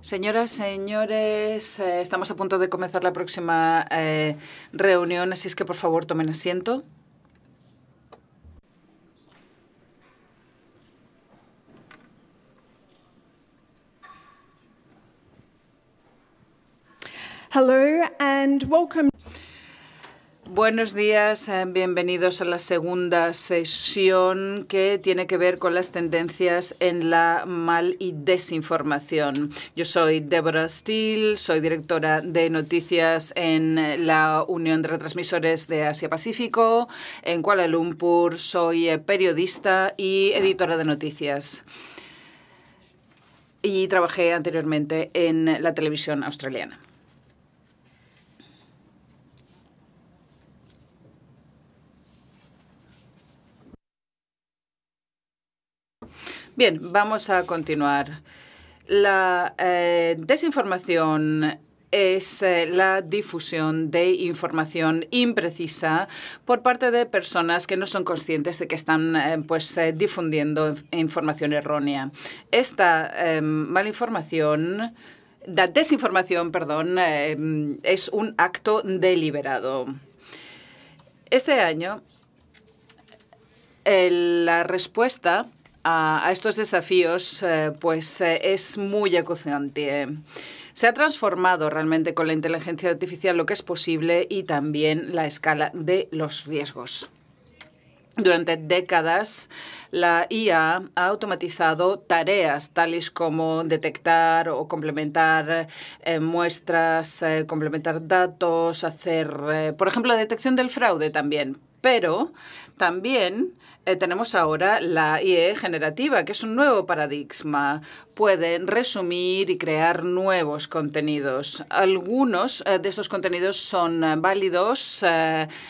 Señoras, señores, eh, estamos a punto de comenzar la próxima eh, reunión, así es que por favor tomen asiento. Hello and welcome. Buenos días, eh, bienvenidos a la segunda sesión que tiene que ver con las tendencias en la mal y desinformación. Yo soy Deborah Steele, soy directora de noticias en la Unión de Retransmisores de Asia-Pacífico. En Kuala Lumpur soy eh, periodista y editora de noticias. Y trabajé anteriormente en la televisión australiana. Bien, vamos a continuar. La eh, desinformación es eh, la difusión de información imprecisa por parte de personas que no son conscientes de que están eh, pues, difundiendo información errónea. Esta em, malinformación, la desinformación, perdón, em, es un acto deliberado. Este año, la respuesta a, estos desafíos, eh, pues eh, es muy acuciante. Se ha transformado realmente con la inteligencia artificial lo que es posible y también la escala de los riesgos. Durante décadas, la IA ha automatizado tareas tales como detectar o complementar eh, muestras, complementar datos, hacer, por ejemplo, la detección del fraude también. Pero también eh, tenemos ahora la IE generativa, que es un nuevo paradigma. Pueden resumir y crear nuevos contenidos. Algunos eh, de estos contenidos son eh, válidos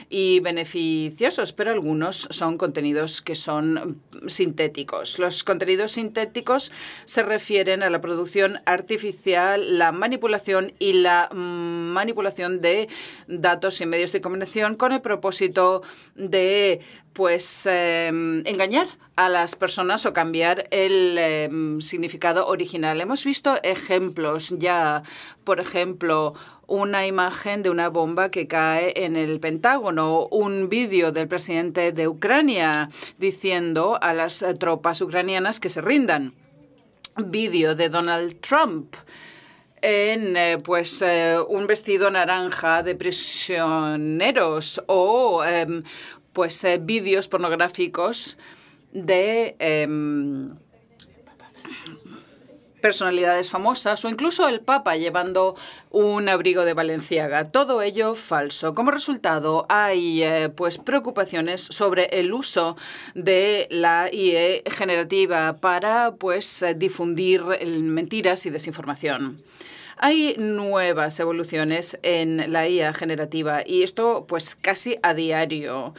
y beneficiosos, pero algunos son contenidos que son mm, sintéticos. Los contenidos sintéticos se refieren a la producción artificial, la manipulación y la mm, manipulación de datos y medios de comunicación con el propósito de pues em, engañar a las personas o cambiar el em, significado original. Hemos visto ejemplos ya, por ejemplo, una imagen de una bomba que cae en el Pentágono, un vídeo del presidente de Ucrania diciendo a las tropas ucranianas que se rindan, vídeo de Donald Trump en eh, pues eh, un vestido naranja de prisioneros o em, pues eh, vídeos pornográficos de em, personalidades famosas o incluso el Papa llevando un abrigo de Valenciaga. Todo ello falso. Como resultado, hay eh, pues preocupaciones sobre el uso de la IE generativa para pues difundir mentiras y desinformación. Hay nuevas evoluciones en la IA e generativa y esto pues casi a diario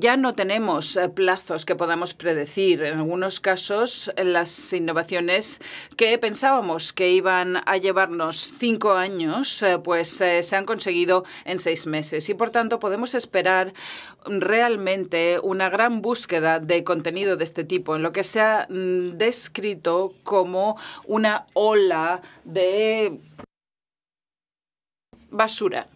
ya no tenemos eh, plazos que podamos predecir. En algunos casos, las innovaciones que pensábamos que iban a llevarnos cinco años, eh, pues eh, se han conseguido en seis meses. Y por tanto, podemos esperar realmente una gran búsqueda de contenido de este tipo, en lo que se ha mm, descrito como una ola de basura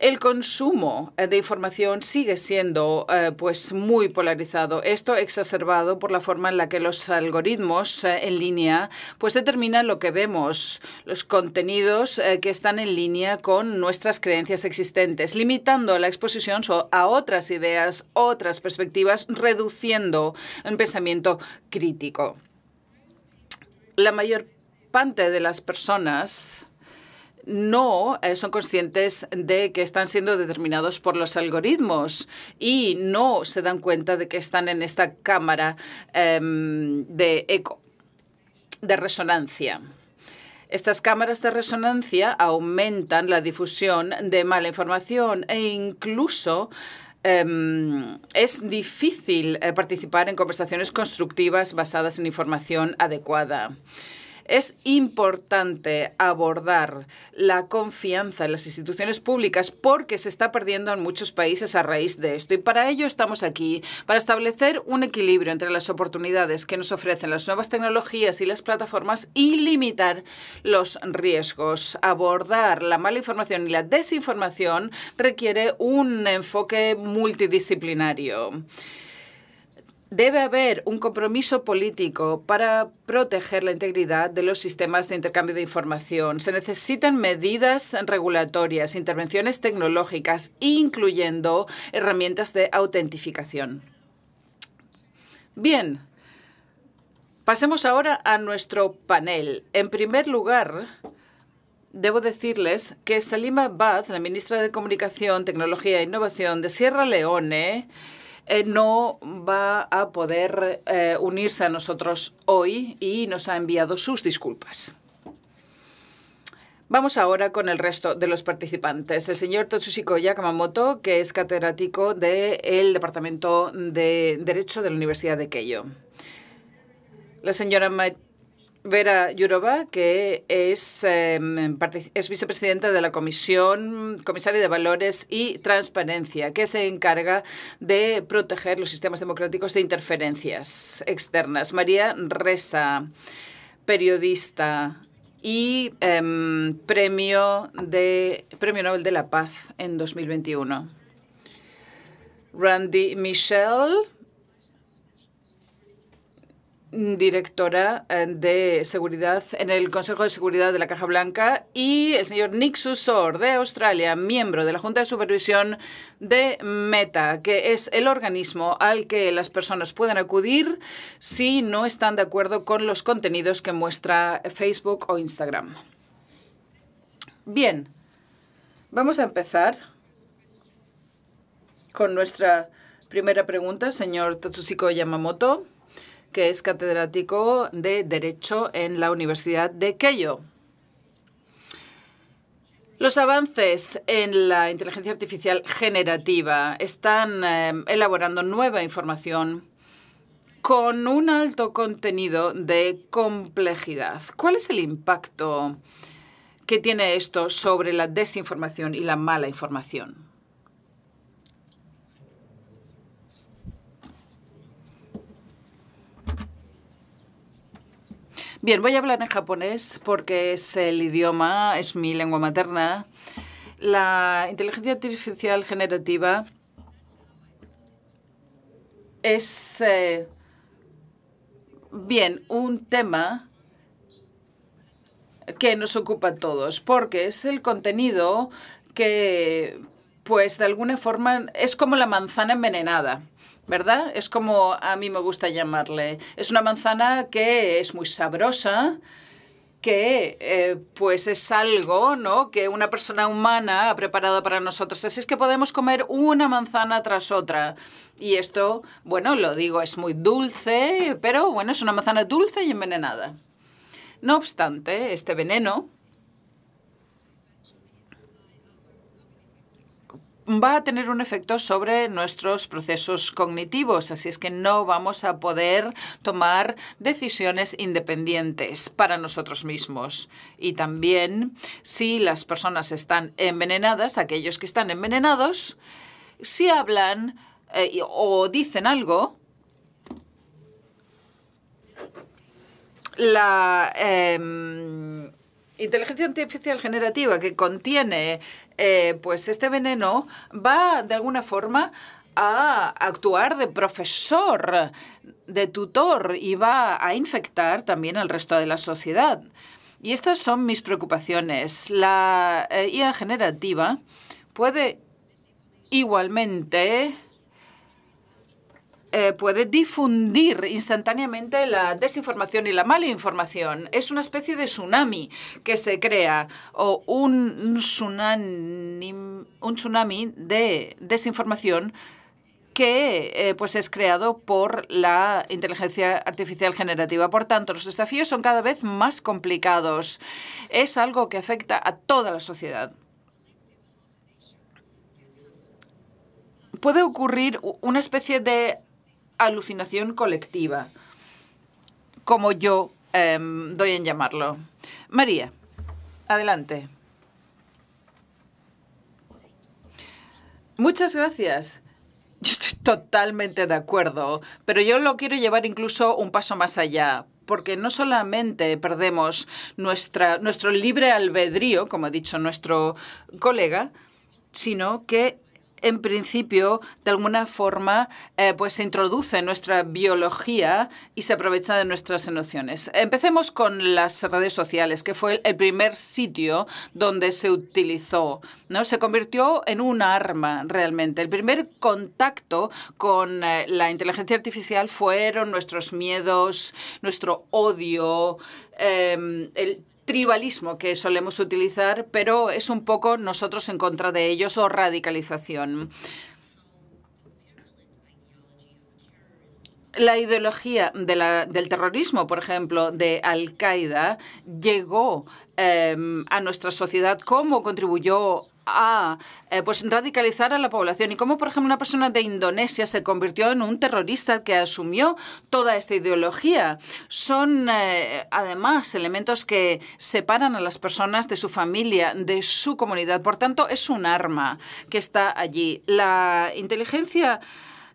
el consumo eh, de información sigue siendo eh, pues muy polarizado. Esto exacerbado por la forma en la que los algoritmos eh, en línea pues determinan lo que vemos, los contenidos que están en línea con nuestras creencias existentes, limitando la exposición a otras ideas, otras perspectivas, reduciendo el pensamiento crítico. La mayor parte de las personas no eh, son conscientes de que están siendo determinados por los algoritmos y no se dan cuenta de que están en esta cámara em, de eco, de resonancia. Estas cámaras de resonancia aumentan la difusión de mala información e incluso em, es difícil eh, participar en conversaciones constructivas basadas en información adecuada. Es importante abordar la confianza en las instituciones públicas porque se está perdiendo en muchos países a raíz de esto. Y para ello estamos aquí, para establecer un equilibrio entre las oportunidades que nos ofrecen las nuevas tecnologías y las plataformas y limitar los riesgos. Abordar la mala información y la desinformación requiere un enfoque multidisciplinario. Debe haber un compromiso político para proteger la integridad de los sistemas de intercambio de información. Se necesitan medidas regulatorias, intervenciones tecnológicas, incluyendo herramientas de autentificación. Bien, pasemos ahora a nuestro panel. En primer lugar, debo decirles que Salima Bath, la ministra de Comunicación, Tecnología e Innovación de Sierra Leone, eh, no va a poder eh, unirse a nosotros hoy y nos ha enviado sus disculpas. Vamos ahora con el resto de los participantes. El señor Totsushiko Yakamamoto, que es catedrático del Departamento de Derecho de la Universidad de Keio. La señora Vera Yurova, que em, es, vicepresidenta de la Comisión Comisaria de Valores y Transparencia, que se encarga de proteger los sistemas democráticos de interferencias externas. María Reza, periodista y em, premio, de, premio Nobel de la Paz en 2021. Randy Michel, directora eh, de seguridad en el Consejo de Seguridad de la Caja Blanca, y el señor Nick Susor de Australia, miembro de la Junta de Supervisión de Meta, que es el organismo al que las personas pueden acudir si no están de acuerdo con los contenidos que muestra Facebook o Instagram. Bien, vamos a empezar con nuestra primera pregunta, señor Tatsushiko Yamamoto que es catedrático de Derecho en la Universidad de Keio. Los avances en la inteligencia artificial generativa están eh, elaborando nueva información con un alto contenido de complejidad. ¿Cuál es el impacto que tiene esto sobre la desinformación y la mala información? Bien, voy a hablar en japonés porque es el idioma, es mi lengua materna. La inteligencia artificial generativa es, eh, bien, un tema que nos ocupa a todos, porque es el contenido que, pues, de alguna forma es como la manzana envenenada. ¿verdad? Es como a mí me gusta llamarle. Es una manzana que es muy sabrosa, que eh, pues es algo ¿no? que una persona humana ha preparado para nosotros. Así es que podemos comer una manzana tras otra. Y esto, bueno, lo digo, es muy dulce, pero bueno, es una manzana dulce y envenenada. No obstante, este veneno va a tener un efecto sobre nuestros procesos cognitivos, así es que no vamos a poder tomar decisiones independientes para nosotros mismos. Y también si las personas están envenenadas, aquellos que están envenenados, si hablan eh, o dicen algo, la em, inteligencia artificial generativa que contiene eh, pues este veneno va de alguna forma a actuar de profesor, de tutor y va a infectar también al resto de la sociedad. Y estas son mis preocupaciones. La eh, IA generativa puede igualmente eh, puede difundir instantáneamente la desinformación y la mala información. Es una especie de tsunami que se crea o un tsunami, un tsunami de desinformación que eh, pues es creado por la inteligencia artificial generativa. Por tanto, los desafíos son cada vez más complicados. Es algo que afecta a toda la sociedad. Puede ocurrir una especie de alucinación colectiva, como yo em, doy en llamarlo. María, adelante. Muchas gracias. Yo estoy totalmente de acuerdo, pero yo lo quiero llevar incluso un paso más allá, porque no solamente perdemos nuestra, nuestro libre albedrío, como ha dicho nuestro colega, sino que en principio, de alguna forma, eh, pues se introduce en nuestra biología y se aprovecha de nuestras emociones. Empecemos con las redes sociales, que fue el primer sitio donde se utilizó, ¿no? Se convirtió en un arma realmente. El primer contacto con eh, la inteligencia artificial fueron nuestros miedos, nuestro odio, em, el tribalismo que solemos utilizar, pero es un poco nosotros en contra de ellos o radicalización. La ideología del terrorismo, por ejemplo, de Al-Qaeda, llegó em, a nuestra sociedad, cómo contribuyó a eh, pues radicalizar a la población y cómo, por ejemplo, una persona de Indonesia se convirtió en un terrorista que asumió toda esta ideología. Son, eh, además, elementos que separan a las personas de su familia, de su comunidad. Por tanto, es un arma que está allí. La inteligencia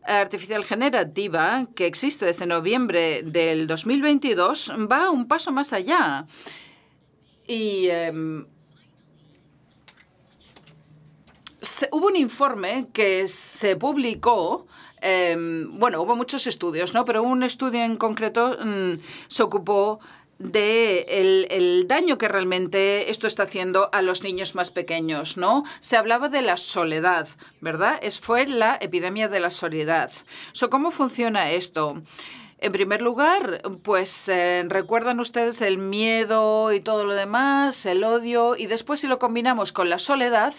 artificial generativa que existe desde noviembre del 2022 va un paso más allá y em, hubo un informe que se publicó em, bueno, hubo muchos estudios, ¿no? Pero un estudio en concreto mm, se ocupó de el, daño que realmente esto está haciendo a los niños más pequeños, ¿no? Se hablaba de la soledad, ¿verdad? Es, fue la epidemia de la soledad. So, ¿Cómo funciona esto? En primer lugar, pues eh, recuerdan ustedes el miedo y todo lo demás, el odio, y después si lo combinamos con la soledad,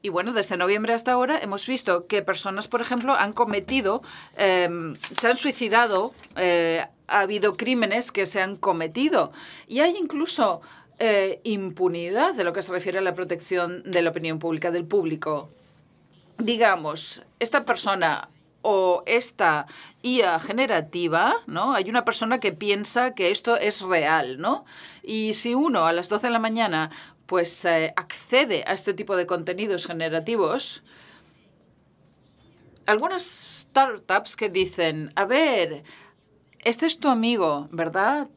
y bueno, desde noviembre hasta ahora hemos visto que personas, por ejemplo, han cometido, em, se han suicidado, eh, ha habido crímenes que se han cometido. Y hay incluso eh, impunidad de lo que se refiere a la protección de la opinión pública, del público. Digamos, esta persona o esta IA generativa, ¿no? Hay una persona que piensa que esto es real, ¿no? Y si uno a las 12 de la mañana pues eh, accede a este tipo de contenidos generativos, algunas startups que dicen, a ver, este es tu amigo, ¿verdad?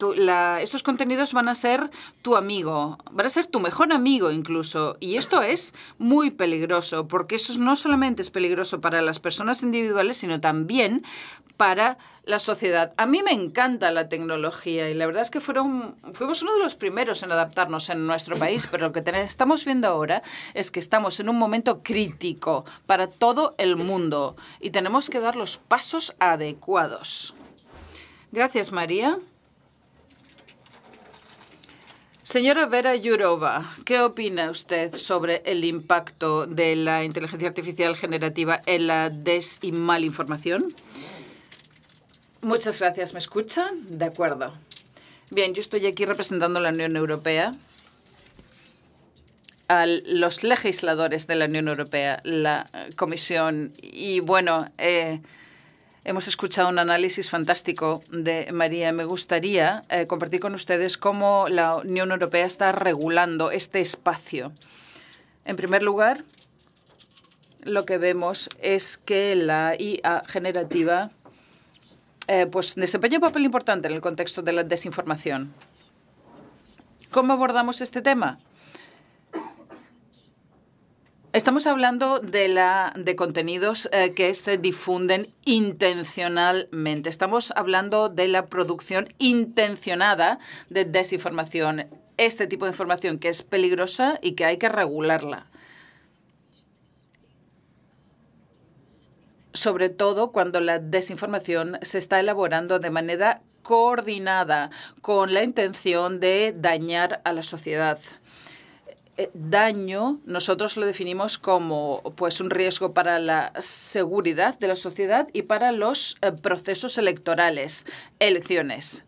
estos contenidos van a ser tu amigo, van a ser tu mejor amigo incluso. Y esto es muy peligroso, porque eso no solamente es peligroso para las personas individuales, sino también para la sociedad. A mí me encanta la tecnología y la verdad es que fueron, fuimos uno de los primeros en adaptarnos en nuestro país, pero lo que estamos viendo ahora es que estamos en un momento crítico para todo el mundo y tenemos que dar los pasos adecuados. Gracias, María. Señora Vera Yurova, ¿qué opina usted sobre el impacto de la inteligencia artificial generativa en la des y malinformación? Muchas gracias. ¿Me escuchan? De acuerdo. Bien, yo estoy aquí representando a la Unión Europea, a los legisladores de la Unión Europea, la Comisión y, bueno, eh, Hemos escuchado un análisis fantástico de María. Me gustaría eh, compartir con ustedes cómo la Unión Europea está regulando este espacio. En primer lugar, lo que vemos es que la IA generativa eh, pues desempeña un papel importante en el contexto de la desinformación. ¿Cómo abordamos este tema? Estamos hablando de, contenidos eh, que se difunden intencionalmente. Estamos hablando de la producción intencionada de desinformación. Este tipo de información que es peligrosa y que hay que regularla. Sobre todo cuando la desinformación se está elaborando de manera coordinada con la intención de dañar a la sociedad. Eh, daño nosotros lo definimos como pues un riesgo para la seguridad de la sociedad y para los eh, procesos electorales, elecciones.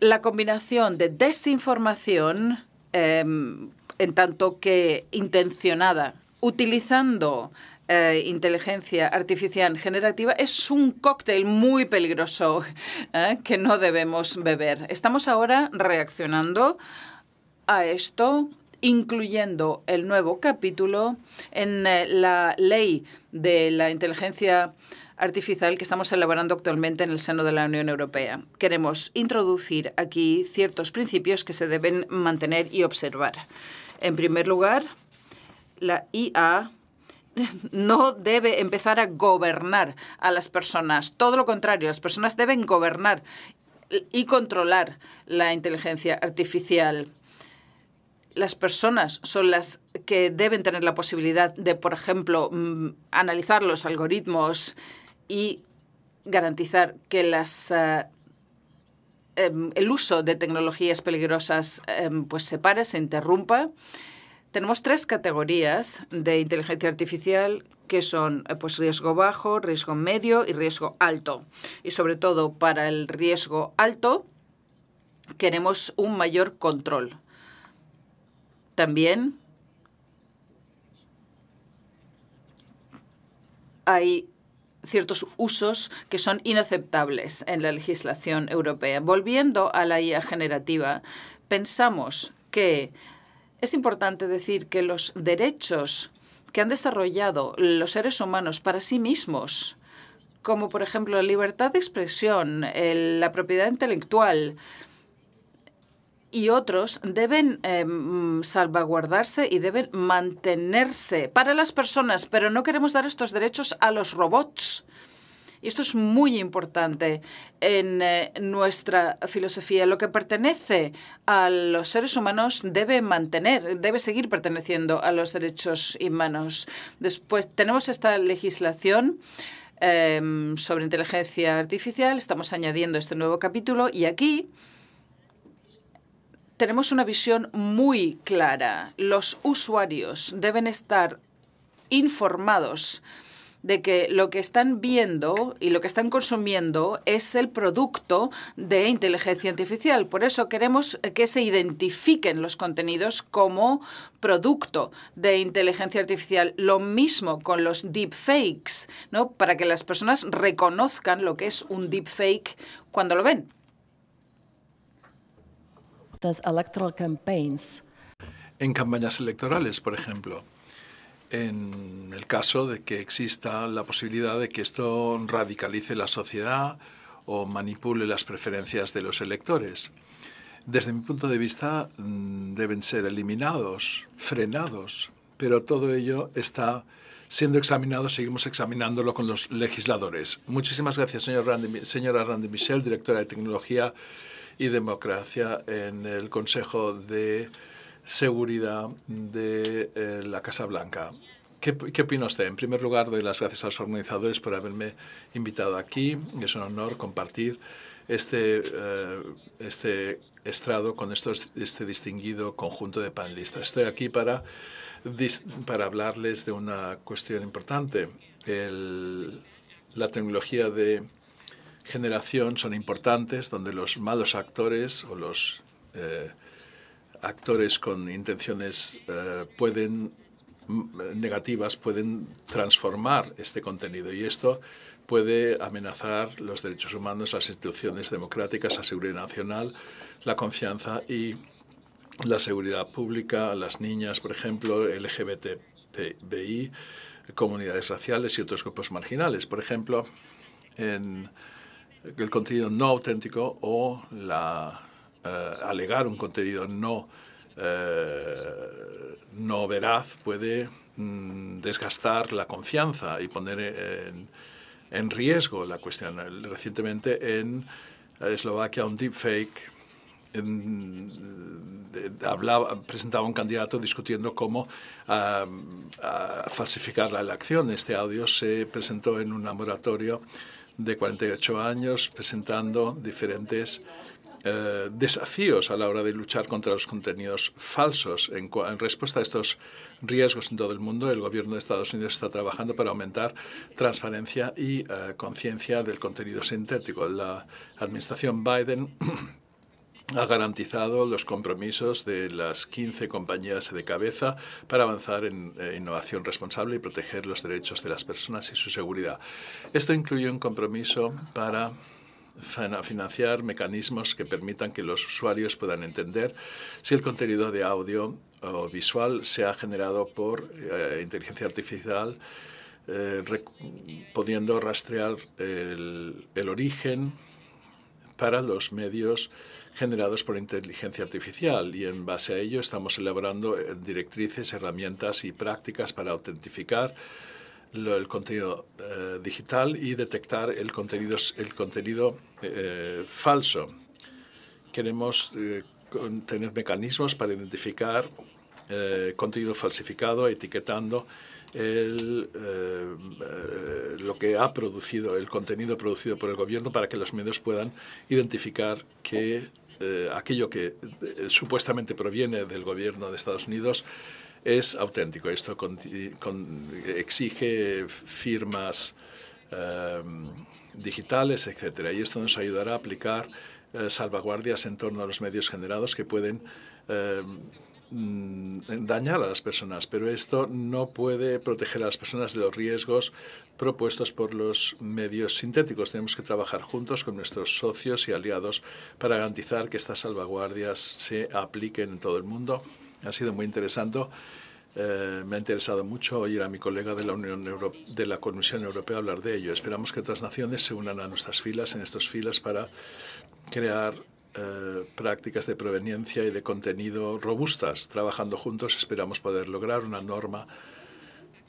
La combinación de desinformación, em, en tanto que intencionada, utilizando eh, inteligencia artificial generativa es un cóctel muy peligroso que no debemos beber. Estamos ahora reaccionando a esto, incluyendo el nuevo capítulo en eh, la ley de la inteligencia artificial que estamos elaborando actualmente en el seno de la Unión Europea. Queremos introducir aquí ciertos principios que se deben mantener y observar. En primer lugar, la IA no debe empezar a gobernar a las personas. Todo lo contrario, las personas deben gobernar y controlar la inteligencia artificial las personas son las que deben tener la posibilidad de, por ejemplo, mm, analizar los algoritmos y garantizar que las, eh, em, el uso de tecnologías peligrosas em, pues se pare, se interrumpa. Tenemos tres categorías de inteligencia artificial que son eh, pues, riesgo bajo, riesgo medio y riesgo alto. Y sobre todo para el riesgo alto queremos un mayor control también hay ciertos usos que son inaceptables en la legislación europea. Volviendo a la IA generativa, pensamos que es importante decir que los derechos que han desarrollado los seres humanos para sí mismos, como por ejemplo la libertad de expresión, la propiedad intelectual, y otros deben em, salvaguardarse y deben mantenerse para las personas, pero no queremos dar estos derechos a los robots. Y esto es muy importante en eh, nuestra filosofía. Lo que pertenece a los seres humanos debe mantener, debe seguir perteneciendo a los derechos humanos. Después tenemos esta legislación em, sobre inteligencia artificial. Estamos añadiendo este nuevo capítulo y aquí tenemos una visión muy clara. Los usuarios deben estar informados de que lo que están viendo y lo que están consumiendo es el producto de inteligencia artificial. Por eso queremos que se identifiquen los contenidos como producto de inteligencia artificial. Lo mismo con los deepfakes, ¿no? para que las personas reconozcan lo que es un deepfake cuando lo ven. En campañas electorales, por ejemplo, en el caso de que exista la posibilidad de que esto radicalice la sociedad o manipule las preferencias de los electores. Desde mi punto de vista, mm, deben ser eliminados, frenados, pero todo ello está siendo examinado, seguimos examinándolo con los legisladores. Muchísimas gracias, señora Randy Michel, directora de Tecnología y democracia en el Consejo de Seguridad de eh, la Casa Blanca. ¿Qué, opina usted? En primer lugar, doy las gracias a los organizadores por haberme invitado aquí. Es un honor compartir este, eh, este estrado con este distinguido conjunto de panelistas. Estoy aquí para, para hablarles de una cuestión importante, la tecnología de generación son importantes, donde los malos actores o los eh, actores con intenciones eh, pueden negativas pueden transformar este contenido y esto puede amenazar los derechos humanos, las instituciones democráticas, la seguridad nacional, la confianza y la seguridad pública, las niñas, por ejemplo, LGBTBI, comunidades raciales y otros grupos marginales. Por ejemplo, en el contenido no auténtico o la, eh, alegar un contenido no, eh, no veraz puede mm, desgastar la confianza y poner en, riesgo la cuestión. Recientemente en eh, Eslovaquia un deepfake en, presentaba un candidato discutiendo cómo falsificar la elección. Este audio se presentó en un laboratorio de 48 años presentando diferentes eh, desafíos a la hora de luchar contra los contenidos falsos. En, respuesta a estos riesgos en todo el mundo, el gobierno de Estados Unidos está trabajando para aumentar transparencia y eh, conciencia del contenido sintético. La administración Biden ha garantizado los compromisos de las 15 compañías de cabeza para avanzar en eh, innovación responsable y proteger los derechos de las personas y su seguridad. Esto incluye un compromiso para financiar mecanismos que permitan que los usuarios puedan entender si el contenido de audio o visual se ha generado por eh, inteligencia artificial, eh, pudiendo rastrear el origen para los medios generados por inteligencia artificial y en base a ello estamos elaborando eh, directrices, herramientas y prácticas para autentificar el contenido eh, digital y detectar el contenido, el contenido eh, falso. Queremos tener mecanismos para identificar contenido falsificado, etiquetando lo que ha producido, el contenido producido por el gobierno para que los medios puedan identificar que. Eh, aquello que eh, supuestamente proviene del gobierno de Estados Unidos es auténtico. Esto exige firmas em, digitales, etc. Y esto nos ayudará a aplicar eh, salvaguardias en torno a los medios generados que pueden em, mm, dañar a las personas, pero esto no puede proteger a las personas de los riesgos propuestos por los medios sintéticos. Tenemos que trabajar juntos con nuestros socios y aliados para garantizar que estas salvaguardias se apliquen en todo el mundo. Ha sido muy interesante. Eh, me ha interesado mucho oír a mi colega de la, Unión de la Comisión Europea hablar de ello. Esperamos que otras naciones se unan a nuestras filas, en estas filas, para crear eh, prácticas de proveniencia y de contenido robustas. Trabajando juntos esperamos poder lograr una norma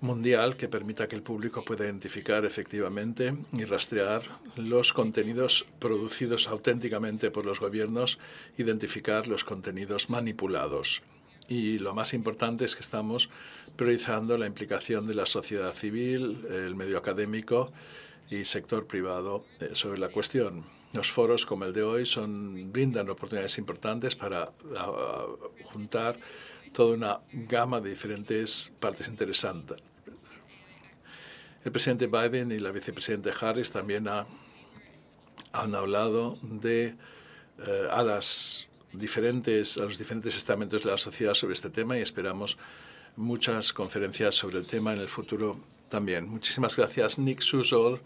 mundial que permita que el público pueda identificar efectivamente y rastrear los contenidos producidos auténticamente por los gobiernos, identificar los contenidos manipulados. Y lo más importante es que estamos priorizando la implicación de la sociedad civil, el medio académico y sector privado eh, sobre la cuestión. Los foros como el de hoy son, brindan oportunidades importantes para ah, juntar toda una gama de diferentes partes interesantes, el presidente Biden y la vicepresidenta Harris también han hablado de eh, a, las diferentes, a los diferentes estamentos de la sociedad sobre este tema y esperamos muchas conferencias sobre el tema en el futuro también. Muchísimas gracias, Nick Susol.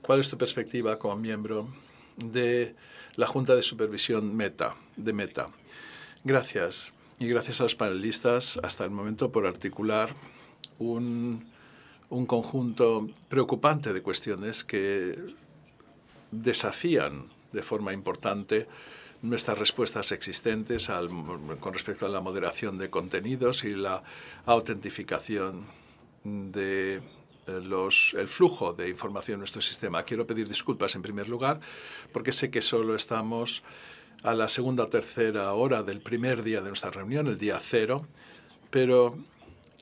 ¿Cuál es tu perspectiva como miembro de la Junta de Supervisión Meta, de Meta? Gracias. Y gracias a los panelistas hasta el momento por articular un un conjunto preocupante de cuestiones que desafían de forma importante nuestras respuestas existentes con respecto a la moderación de contenidos y la autentificación de eh, los, el flujo de información en nuestro sistema. Quiero pedir disculpas en primer lugar porque sé que solo estamos a la segunda o tercera hora del primer día de nuestra reunión, el día cero, pero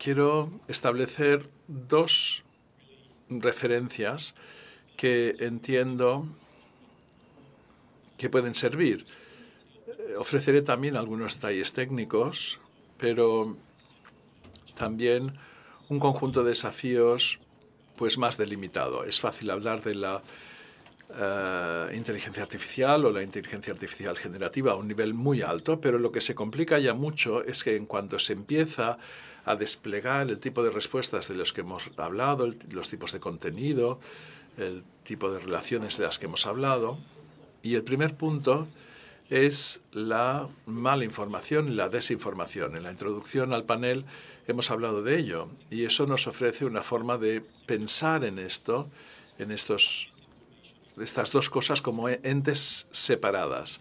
quiero establecer dos referencias que entiendo que pueden servir. Eh, ofreceré también algunos detalles técnicos, pero también un conjunto de desafíos pues más delimitado. Es fácil hablar de la eh, inteligencia artificial o la inteligencia artificial generativa a un nivel muy alto, pero lo que se complica ya mucho es que en cuanto se empieza a desplegar el tipo de respuestas de los que hemos hablado, los tipos de contenido, el tipo de relaciones de las que hemos hablado. Y el primer punto es la malinformación información y la desinformación. En la introducción al panel hemos hablado de ello y eso nos ofrece una forma de pensar en esto, en estos, estas dos cosas como e-, entes separadas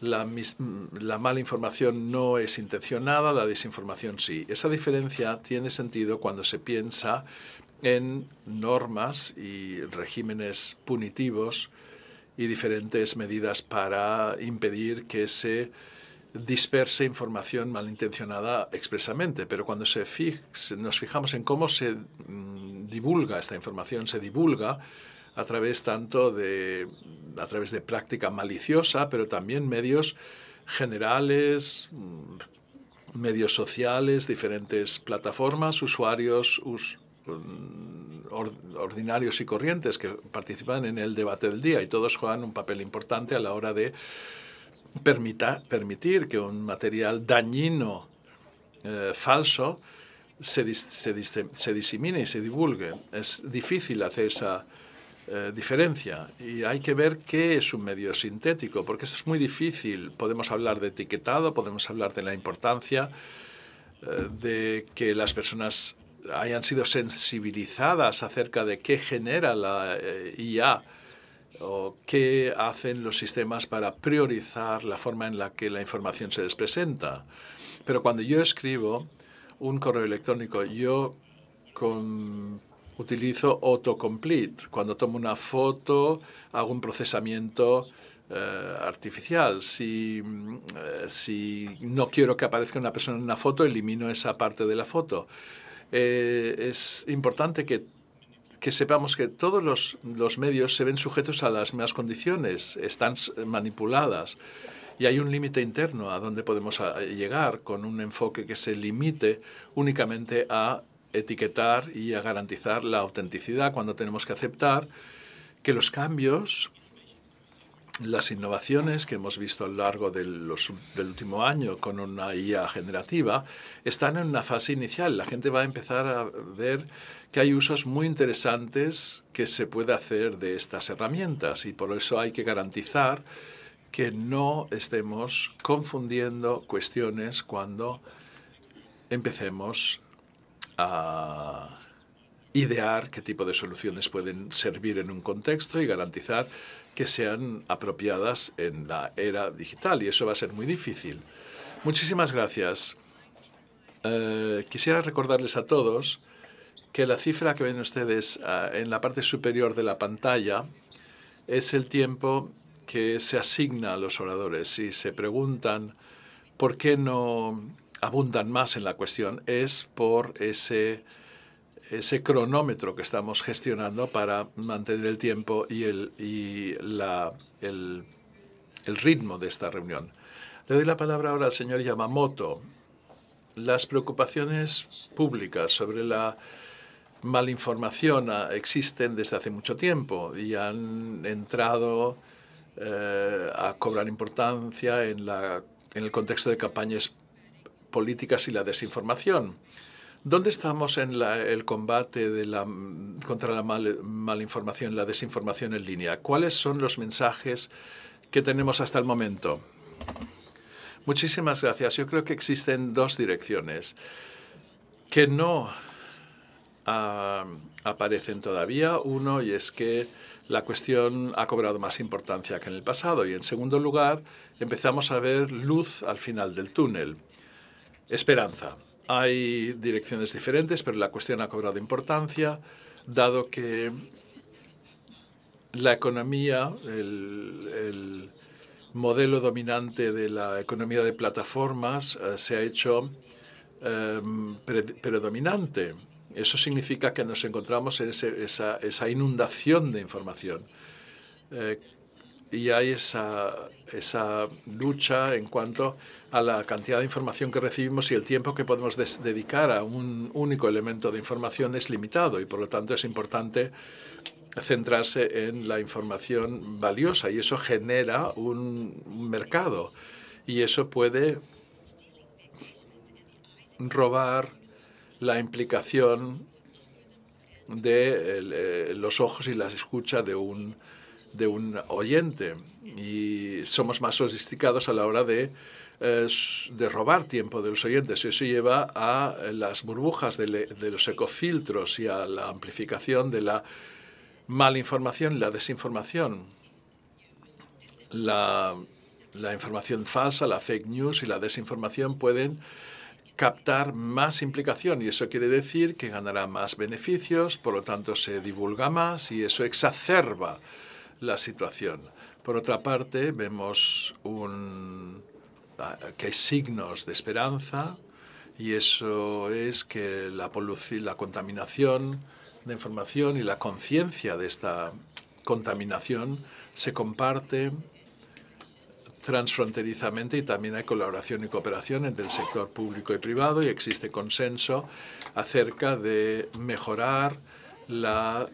la, mm, la, mala información no es intencionada, la desinformación sí. Esa diferencia tiene sentido cuando se piensa en normas y regímenes punitivos y diferentes medidas para impedir que se disperse información malintencionada expresamente. Pero cuando se fij, nos fijamos en cómo se mm, divulga esta información, se divulga a través tanto de, a través de práctica maliciosa, pero también medios generales, mm, medios sociales, diferentes plataformas, usuarios mm, ordinarios y corrientes que participan en el debate del día y todos juegan un papel importante a la hora de permitir que un material dañino, eh, falso, se, dis, se, disemine y se divulgue. Es difícil hacer esa eh, diferencia y hay que ver qué es un medio sintético, porque esto es muy difícil. Podemos hablar de etiquetado, podemos hablar de la importancia eh, de que las personas hayan sido sensibilizadas acerca de qué genera la eh, IA o qué hacen los sistemas para priorizar la forma en la que la información se les presenta. Pero cuando yo escribo un correo electrónico, yo con utilizo autocomplete. Cuando tomo una foto, hago un procesamiento eh, artificial. Si, eh, si, no quiero que aparezca una persona en una foto, elimino esa parte de la foto. Eh, es importante que, sepamos que todos los, los medios se ven sujetos a las mismas condiciones, están manipuladas. Y hay un límite interno a donde podemos ah, llegar con un enfoque que se limite únicamente a etiquetar y a garantizar la autenticidad cuando tenemos que aceptar que los cambios, las innovaciones que hemos visto a lo largo del último año con una IA generativa están en una fase inicial. La gente va a empezar a ver que hay usos muy interesantes que se puede hacer de estas herramientas y por eso hay que garantizar que no estemos confundiendo cuestiones cuando empecemos a idear qué tipo de soluciones pueden servir en un contexto y garantizar que sean apropiadas en la era digital. Y eso va a ser muy difícil. Muchísimas gracias. Eh, quisiera recordarles a todos que la cifra que ven ustedes ah, en la parte superior de la pantalla es el tiempo que se asigna a los oradores. Si se preguntan por qué no abundan más en la cuestión es por ese, ese cronómetro que estamos gestionando para mantener el tiempo y el, y la, el, ritmo de esta reunión. Le doy la palabra ahora al señor Yamamoto. Las preocupaciones públicas sobre la malinformación ah, existen desde hace mucho tiempo y han entrado eh, a cobrar importancia en, la, en el contexto de campañas políticas y la desinformación. ¿Dónde estamos en el combate contra la malinformación, la desinformación en línea? ¿Cuáles son los mensajes que tenemos hasta el momento? Muchísimas gracias. Yo creo que existen dos direcciones que no ah, aparecen todavía. Uno, y es que la cuestión ha cobrado más importancia que en el pasado. Y en segundo lugar, empezamos a ver luz al final del túnel esperanza. Hay direcciones diferentes, pero la cuestión ha cobrado importancia, dado que la economía, el, modelo dominante de la economía de plataformas eh, se ha hecho em, predominante. Eso significa que nos encontramos en esa, inundación de información. Eh, y hay esa, lucha en cuanto a la cantidad de información que recibimos y el tiempo que podemos dedicar a un único elemento de información es limitado y por lo tanto es importante centrarse en la información valiosa y eso genera un mercado y eso puede robar la implicación de eh, los ojos y la escucha de un de un oyente y somos más sofisticados a la hora eh, de, robar tiempo de los oyentes. Eso lleva a las burbujas de, los ecofiltros y a la amplificación de la malinformación la desinformación. la información falsa, la fake news y la desinformación pueden captar más implicación y eso quiere decir que ganará más beneficios, por lo tanto se divulga más y eso exacerba la situación. Por otra parte, vemos ah, que hay signos de esperanza y eso es que la, la contaminación de información y la conciencia de esta contaminación se comparte transfronterizamente y también hay colaboración y cooperación entre el sector público y privado y existe consenso acerca de mejorar la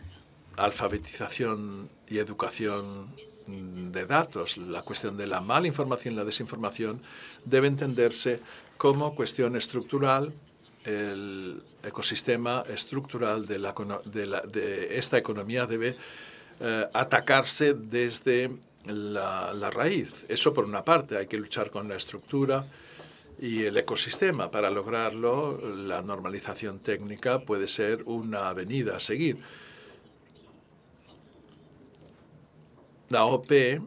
alfabetización y educación de datos, la cuestión de la mala información y la desinformación debe entenderse como cuestión estructural el ecosistema estructural de, esta economía debe eh, atacarse desde la, raíz. Eso por una parte, hay que luchar con la estructura y el ecosistema. Para lograrlo, la normalización técnica puede ser una avenida a seguir. la OP eh,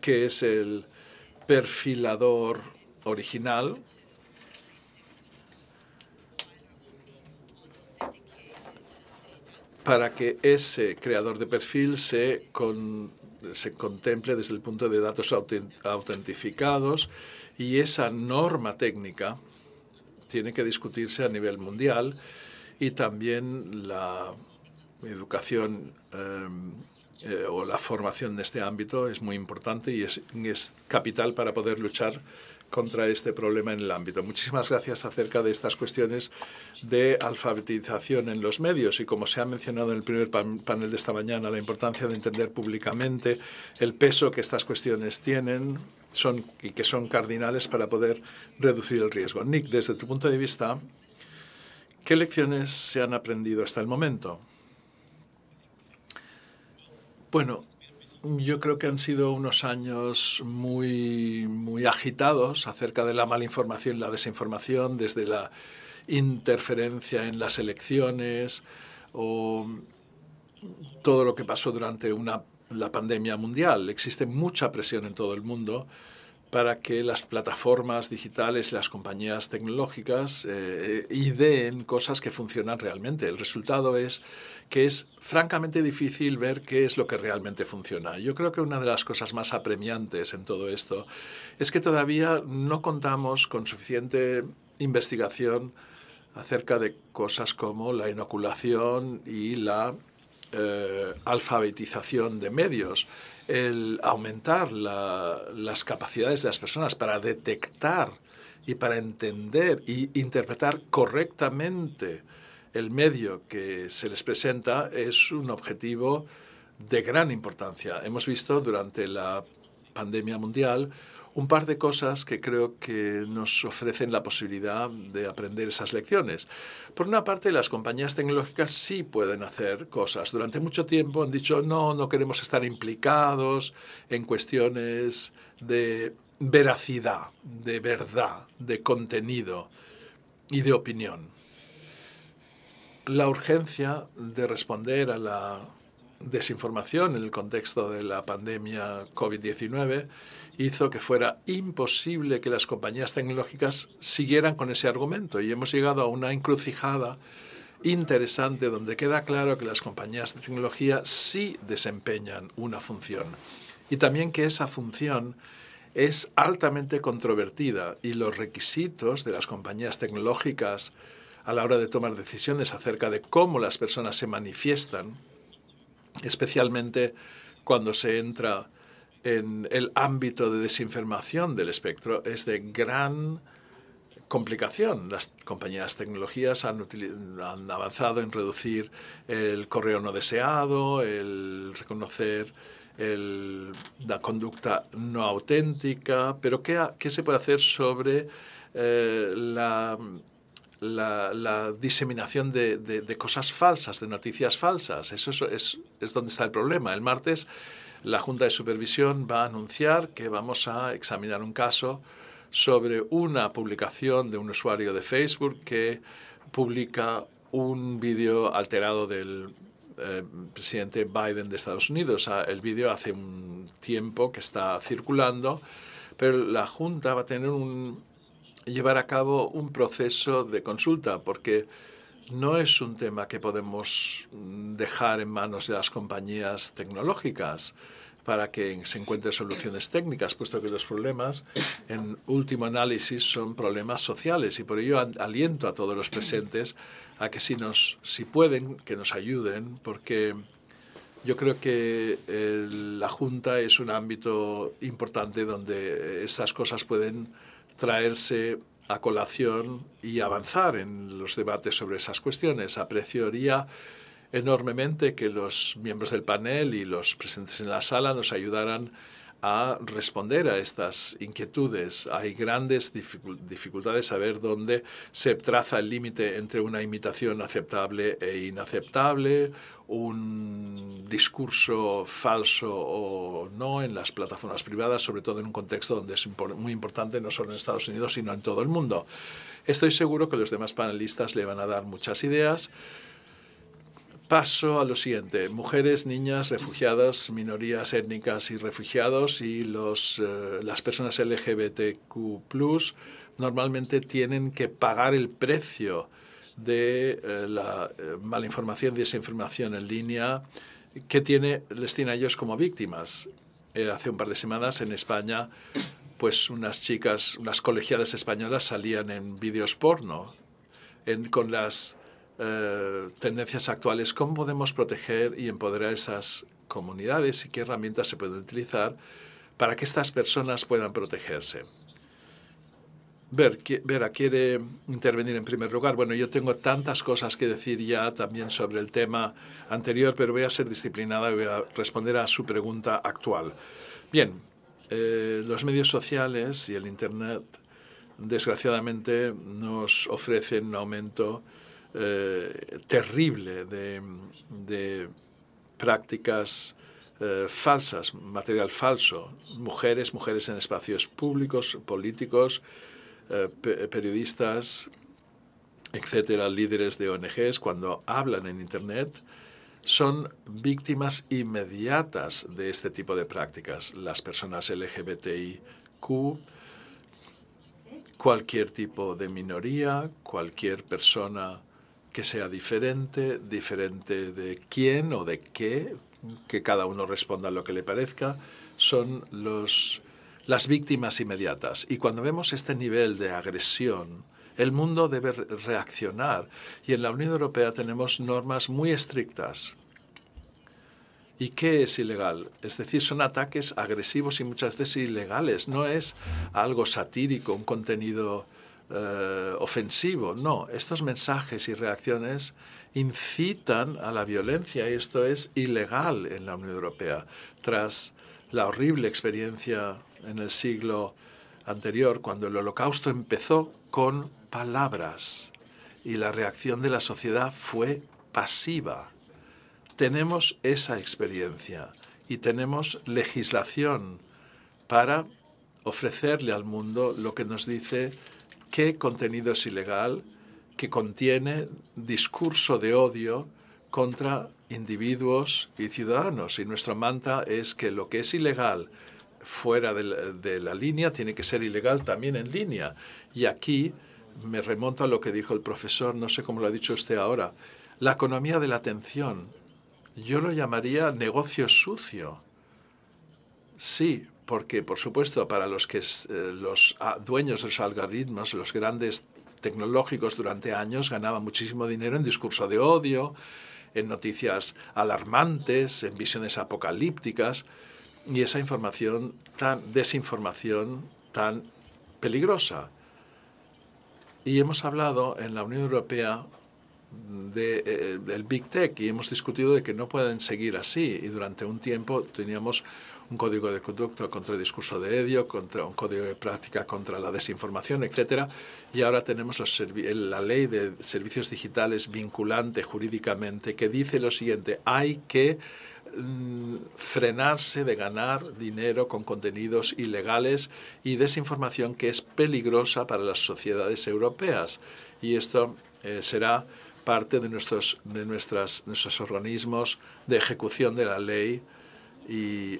que es el perfilador original. para que ese creador de perfil se, se contemple desde el punto de datos autentificados y esa norma técnica tiene que discutirse a nivel mundial y también la educación em, eh, o la formación de este ámbito es muy importante y es, capital para poder luchar contra este problema en el ámbito. Muchísimas gracias acerca de estas cuestiones de alfabetización en los medios y como se ha mencionado en el primer panel de esta mañana, la importancia de entender públicamente el peso que estas cuestiones tienen son, y que son cardinales para poder reducir el riesgo. Nick, desde tu punto de vista, ¿Qué lecciones se han aprendido hasta el momento? Bueno, yo creo que han sido unos años muy, muy agitados acerca de la malinformación información, la desinformación, desde la interferencia en las elecciones o todo lo que pasó durante una, la pandemia mundial. Existe mucha presión en todo el mundo para que las plataformas digitales y las compañías tecnológicas eh, eh, ideen cosas que funcionan realmente. El resultado es que es francamente difícil ver qué es lo que realmente funciona. Yo creo que una de las cosas más apremiantes en todo esto es que todavía no contamos con suficiente investigación acerca de cosas como la inoculación y la eh, alfabetización de medios, el aumentar las capacidades de las personas para detectar y para entender y interpretar correctamente el medio que se les presenta es un objetivo de gran importancia. Hemos visto durante la pandemia mundial un par de cosas que creo que nos ofrecen la posibilidad de aprender esas lecciones. Por una parte, las compañías tecnológicas sí pueden hacer cosas. Durante mucho tiempo han dicho, no, no queremos estar implicados en cuestiones de veracidad, de verdad, de contenido y de opinión. La urgencia de responder a la desinformación en el contexto de la pandemia COVID-19 hizo que fuera imposible que las compañías tecnológicas siguieran con ese argumento y hemos llegado a una encrucijada interesante donde queda claro que las compañías de tecnología sí desempeñan una función y también que esa función es altamente controvertida y los requisitos de las compañías tecnológicas a la hora de tomar decisiones acerca de cómo las personas se manifiestan especialmente cuando se entra en el ámbito de desinformación del espectro, es de gran complicación. Las compañías tecnologías han, avanzado en reducir el correo no deseado, el reconocer la conducta no auténtica, pero ¿qué, se puede hacer sobre eh, la la, diseminación de, cosas falsas, de noticias falsas. Eso es, donde está el problema. El martes la Junta de Supervisión va a anunciar que vamos a examinar un caso sobre una publicación de un usuario de Facebook que publica un vídeo alterado del eh, presidente Biden de Estados Unidos. El vídeo hace un tiempo que está circulando, pero la Junta va a tener un, llevar a cabo un proceso de consulta, porque no es un tema que podemos dejar en manos de las compañías tecnológicas para que se encuentren soluciones técnicas, puesto que los problemas, en último análisis, son problemas sociales. Y por ello aliento a todos los presentes a que si, nos, si pueden, que nos ayuden, porque yo creo que eh, la Junta es un ámbito importante donde eh, estas cosas pueden traerse a colación y avanzar en los debates sobre esas cuestiones. Apreciaría enormemente que los miembros del panel y los presentes en la sala nos ayudaran a responder a estas inquietudes. Hay grandes dificultades a ver dónde se traza el límite entre una imitación aceptable e inaceptable, un discurso falso o no en las plataformas privadas, sobre todo en un contexto donde es muy importante no solo en Estados Unidos, sino en todo el mundo. Estoy seguro que los demás panelistas le van a dar muchas ideas. Paso a lo siguiente, mujeres, niñas, refugiadas, minorías étnicas y refugiados y los, eh, las personas LGBTQ normalmente tienen que pagar el precio de eh, la eh, malinformación, desinformación en línea que tiene, les tiene a ellos como víctimas. hace un par de semanas en España, pues unas chicas, unas colegiadas españolas salían en vídeos porno con las eh, tendencias actuales, cómo podemos proteger y empoderar esas comunidades y qué herramientas se pueden utilizar para que estas personas puedan protegerse. Vera quiere intervenir en primer lugar. Bueno, yo tengo tantas cosas que decir ya también sobre el tema anterior, pero voy a ser disciplinada y voy a responder a su pregunta actual. Bien, eh, los medios sociales y el Internet, desgraciadamente, nos ofrecen un aumento eh, terrible de, prácticas eh, falsas, material falso, mujeres, mujeres en espacios públicos, políticos, eh, periodistas, etcétera, líderes de ONGs, cuando hablan en Internet, son víctimas inmediatas de este tipo de prácticas. Las personas LGBTIQ, cualquier tipo de minoría, cualquier persona que sea diferente, diferente de quién o de qué, que cada uno responda lo que le parezca, son los, las víctimas inmediatas. Y cuando vemos este nivel de agresión, el mundo debe reaccionar. Y en la Unión Europea tenemos normas muy estrictas. ¿Y qué es ilegal? Es decir, son ataques agresivos y muchas veces ilegales. No es algo satírico, un contenido eh, ofensivo. No, estos mensajes y reacciones incitan a la violencia y esto es ilegal en la Unión Europea. Tras la horrible experiencia en el siglo anterior, cuando el holocausto empezó con palabras y la reacción de la sociedad fue pasiva. Tenemos esa experiencia y tenemos legislación para ofrecerle al mundo lo que nos dice qué contenido es ilegal, que contiene discurso de odio contra individuos y ciudadanos. Y nuestra manta es que lo que es ilegal fuera de la, línea tiene que ser ilegal también en línea. Y aquí me remonto a lo que dijo el profesor, no sé cómo lo ha dicho usted ahora, la economía de la atención. Yo lo llamaría negocio sucio. Sí, porque, por supuesto, para los, que, eh, los ah, dueños de los algoritmos, los grandes tecnológicos durante años, ganaban muchísimo dinero en discurso de odio, en noticias alarmantes, en visiones apocalípticas, y esa información tan desinformación tan peligrosa. Y hemos hablado en la Unión Europea de, eh, del Big Tech y hemos discutido de que no pueden seguir así. Y durante un tiempo teníamos un código de conducta contra el discurso de odio, contra un código de práctica contra la desinformación, etc. Y ahora tenemos la ley de servicios digitales vinculante jurídicamente que dice lo siguiente, hay que mm, frenarse de ganar dinero con contenidos ilegales y desinformación que es peligrosa para las sociedades europeas. Y esto eh, será parte de nuestros, de nuestras, nuestros organismos de ejecución de la ley y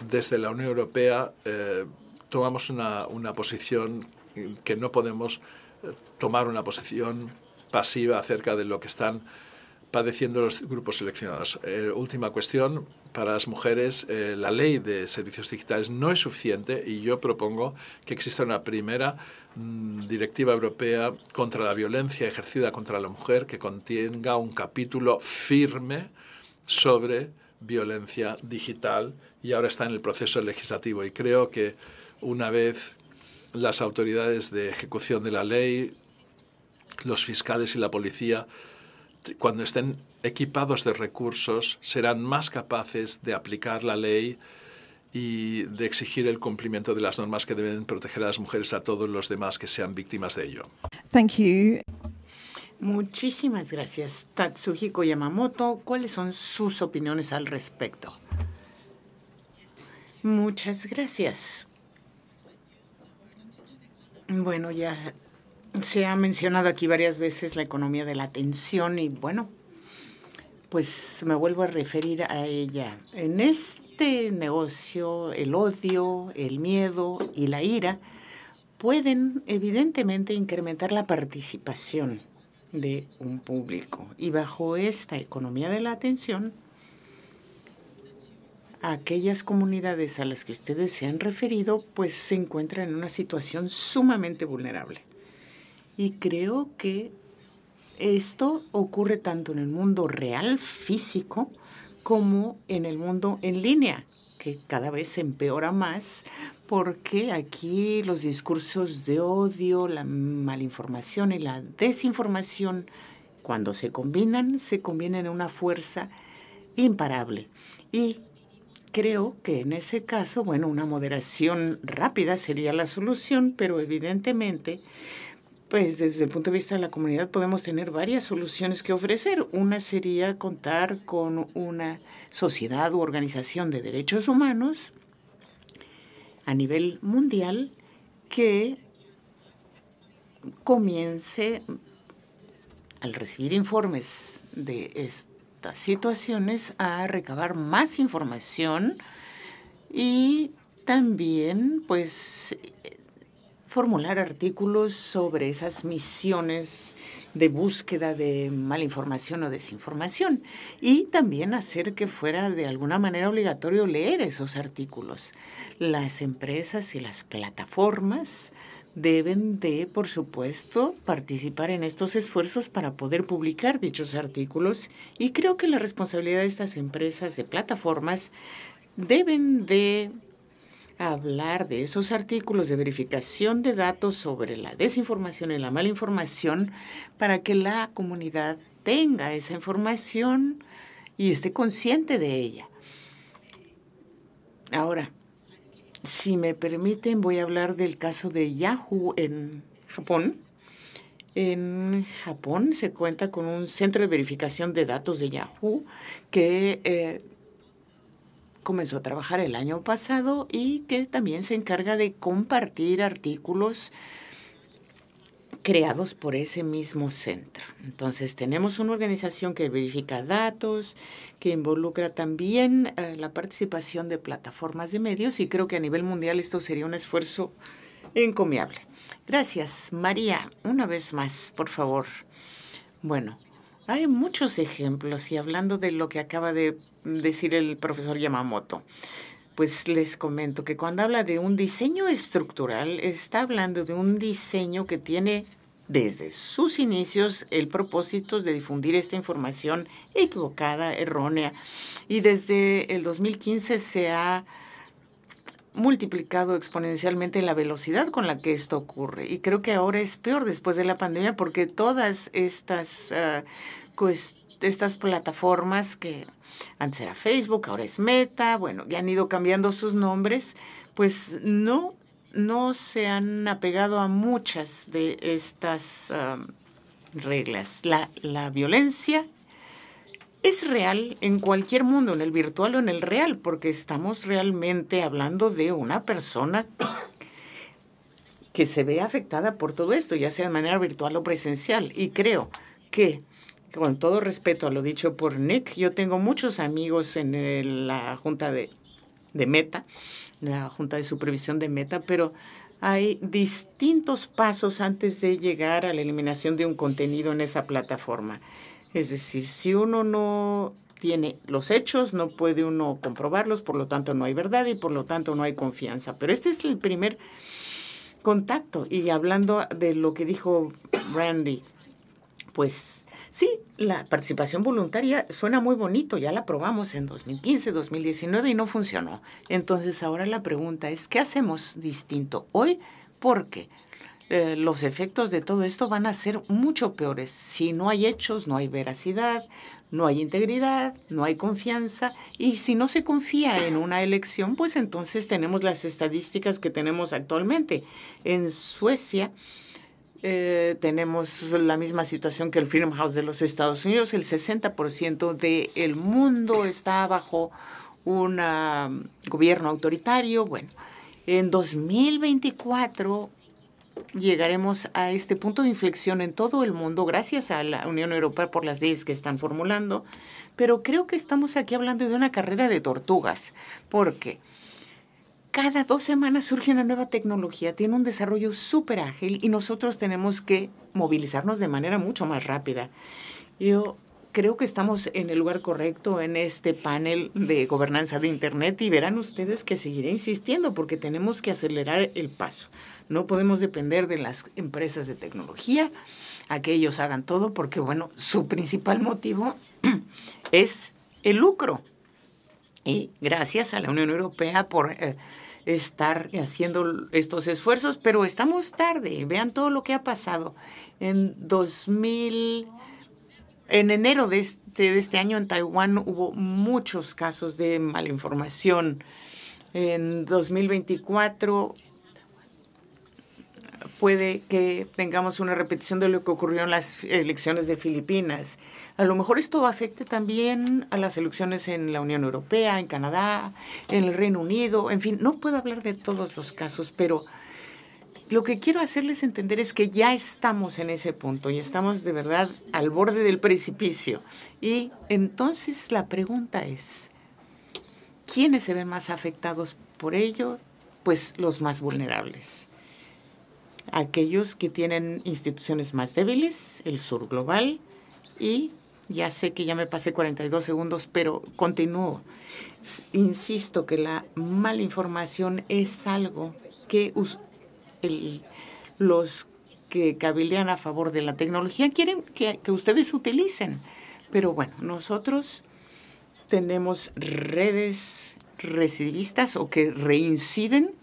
desde la Unión Europea eh, tomamos una, posición que no podemos eh, tomar una posición pasiva acerca de lo que están padeciendo los grupos seleccionados. Eh, última cuestión, para las mujeres, la ley de servicios digitales no es suficiente y yo propongo que exista una primera mm, directiva europea contra la violencia ejercida contra la mujer que contenga un capítulo firme sobre violencia digital y ahora está en el proceso legislativo. Y creo que una vez las autoridades de ejecución de la ley, los fiscales y la policía, cuando estén equipados de recursos, serán más capaces de aplicar la ley y de exigir el cumplimiento de las normas que deben proteger a las mujeres a todos los demás que sean víctimas de ello. Thank Muchísimas gracias. Tatsuhiko Yamamoto, ¿cuáles son sus opiniones al respecto? Muchas gracias. Bueno, ya se ha mencionado aquí varias veces la economía de la atención y bueno, pues me vuelvo a referir a ella. En este negocio, el odio, el miedo y la ira pueden evidentemente incrementar la participación de un público. Y bajo esta economía de la atención, aquellas comunidades a las que ustedes se han referido, pues se encuentran en una situación sumamente vulnerable. Y creo que esto ocurre tanto en el mundo real, físico, como en el mundo en línea, que cada vez se empeora más porque aquí los discursos de odio, la malinformación y la desinformación, cuando se combinan, se combinan en una fuerza imparable. Y creo que en ese caso, bueno, una moderación rápida sería la solución, pero evidentemente, pues desde el punto de vista de la comunidad podemos tener varias soluciones que ofrecer. Una sería contar con una sociedad u organización de derechos humanos, a nivel mundial que comience, al recibir informes de estas situaciones, a recabar más información y también pues formular artículos sobre esas misiones de búsqueda de mala información o desinformación. Y también hacer que fuera de alguna manera obligatorio leer esos artículos. Las empresas y las plataformas deben de, por supuesto, participar en estos esfuerzos para poder publicar dichos artículos y creo que la responsabilidad de estas empresas de plataformas deben de hablar de esos artículos de verificación de datos sobre la desinformación y la mala información para que la comunidad tenga esa información y esté consciente de ella. Ahora, si me permiten, voy a hablar del caso de Yahoo en Japón. En Japón se cuenta con un centro de verificación de datos de Yahoo que eh, comenzó a trabajar el año pasado y que también se encarga de compartir artículos creados por ese mismo centro. Entonces tenemos una organización que verifica datos, que involucra también eh, la participación de plataformas de medios y creo que a nivel mundial esto sería un esfuerzo encomiable. Gracias, María, una vez más, por favor. Bueno, hay muchos ejemplos y hablando de lo que acaba de decir el profesor Yamamoto, pues les comento que cuando habla de un diseño estructural, está hablando de un diseño que tiene desde sus inicios el propósito de difundir esta información equivocada, errónea. Y desde el 2015 se ha multiplicado exponencialmente la velocidad con la que esto ocurre. Y creo que ahora es peor después de la pandemia porque todas estas, ah, estas plataformas que antes era Facebook, ahora es Meta, bueno, ya han ido cambiando sus nombres, pues no, no se han apegado a muchas de estas ah, reglas. La, la violencia es real en cualquier mundo, en el virtual o en el real, porque estamos realmente hablando de una persona que se ve afectada por todo esto, ya sea de manera virtual o presencial. Y creo que, con todo respeto a lo dicho por Nick, yo tengo muchos amigos en la junta de Meta, la junta de supervisión de Meta, pero hay distintos pasos antes de llegar a la eliminación de un contenido en esa plataforma. Es decir, si uno no tiene los hechos, no puede uno comprobarlos, por lo tanto no hay verdad y por lo tanto no hay confianza. Pero este es el primer contacto. Y hablando de lo que dijo Randy, pues sí, la participación voluntaria suena muy bonito, ya la probamos en 2015, 2019 y no funcionó. Entonces ahora la pregunta es, ¿qué hacemos distinto hoy? Porque eh, los efectos de todo esto van a ser mucho peores. Si no hay hechos, no hay veracidad, no hay integridad, no hay confianza. Y si no se confía en una elección, pues entonces tenemos las estadísticas que tenemos actualmente. En Suecia, eh, tenemos la misma situación que el Freedom House de los Estados Unidos. El 60% del mundo está bajo un ah, gobierno autoritario. Bueno, en 2024 llegaremos a este punto de inflexión en todo el mundo gracias a la Unión Europea por las leyes que están formulando, pero creo que estamos aquí hablando de una carrera de tortugas, porque cada dos semanas surge una nueva tecnología, tiene un desarrollo súper ágil y nosotros tenemos que movilizarnos de manera mucho más rápida. Yo creo que estamos en el lugar correcto en este panel de gobernanza de Internet y verán ustedes que seguiré insistiendo porque tenemos que acelerar el paso. No podemos depender de las empresas de tecnología a que ellos hagan todo porque, bueno, su principal motivo es el lucro. Y gracias a la Unión Europea por eh, estar haciendo estos esfuerzos, pero estamos tarde. Vean todo lo que ha pasado. En 2000, en enero de este, de este año en Taiwán hubo muchos casos de malinformación. En 2024 puede que tengamos una repetición de lo que ocurrió en las elecciones de Filipinas. A lo mejor esto afecte también a las elecciones en la Unión Europea, en Canadá, en el Reino Unido, en fin, no puedo hablar de todos los casos, pero lo que quiero hacerles entender es que ya estamos en ese punto y estamos de verdad al borde del precipicio. Y entonces la pregunta es, ¿quiénes se ven más afectados por ello? Pues los más vulnerables aquellos que tienen instituciones más débiles, el sur global, y ya sé que ya me pasé 42 segundos, pero continúo. Insisto que la mala información es algo que los que cabildean a favor de la tecnología quieren que, que ustedes utilicen. Pero bueno, nosotros tenemos redes recidivistas o que reinciden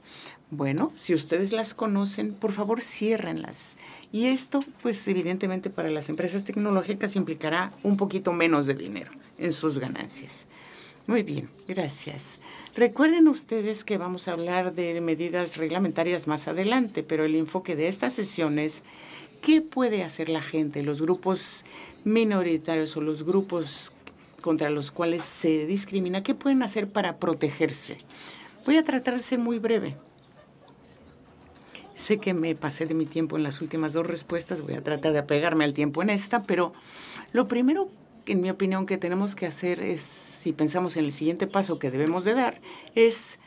bueno, si ustedes las conocen, por favor ciérrenlas. Y esto, pues evidentemente para las empresas tecnológicas implicará un poquito menos de dinero en sus ganancias. Muy bien, gracias. Recuerden ustedes que vamos a hablar de medidas reglamentarias más adelante, pero el enfoque de esta sesión es qué puede hacer la gente, los grupos minoritarios o los grupos contra los cuales se discrimina, qué pueden hacer para protegerse. Voy a tratar de ser muy breve. Sé que me pasé de mi tiempo en las últimas dos respuestas, voy a tratar de apegarme al tiempo en esta, pero lo primero, en mi opinión, que tenemos que hacer es, si pensamos en el siguiente paso que debemos de dar, es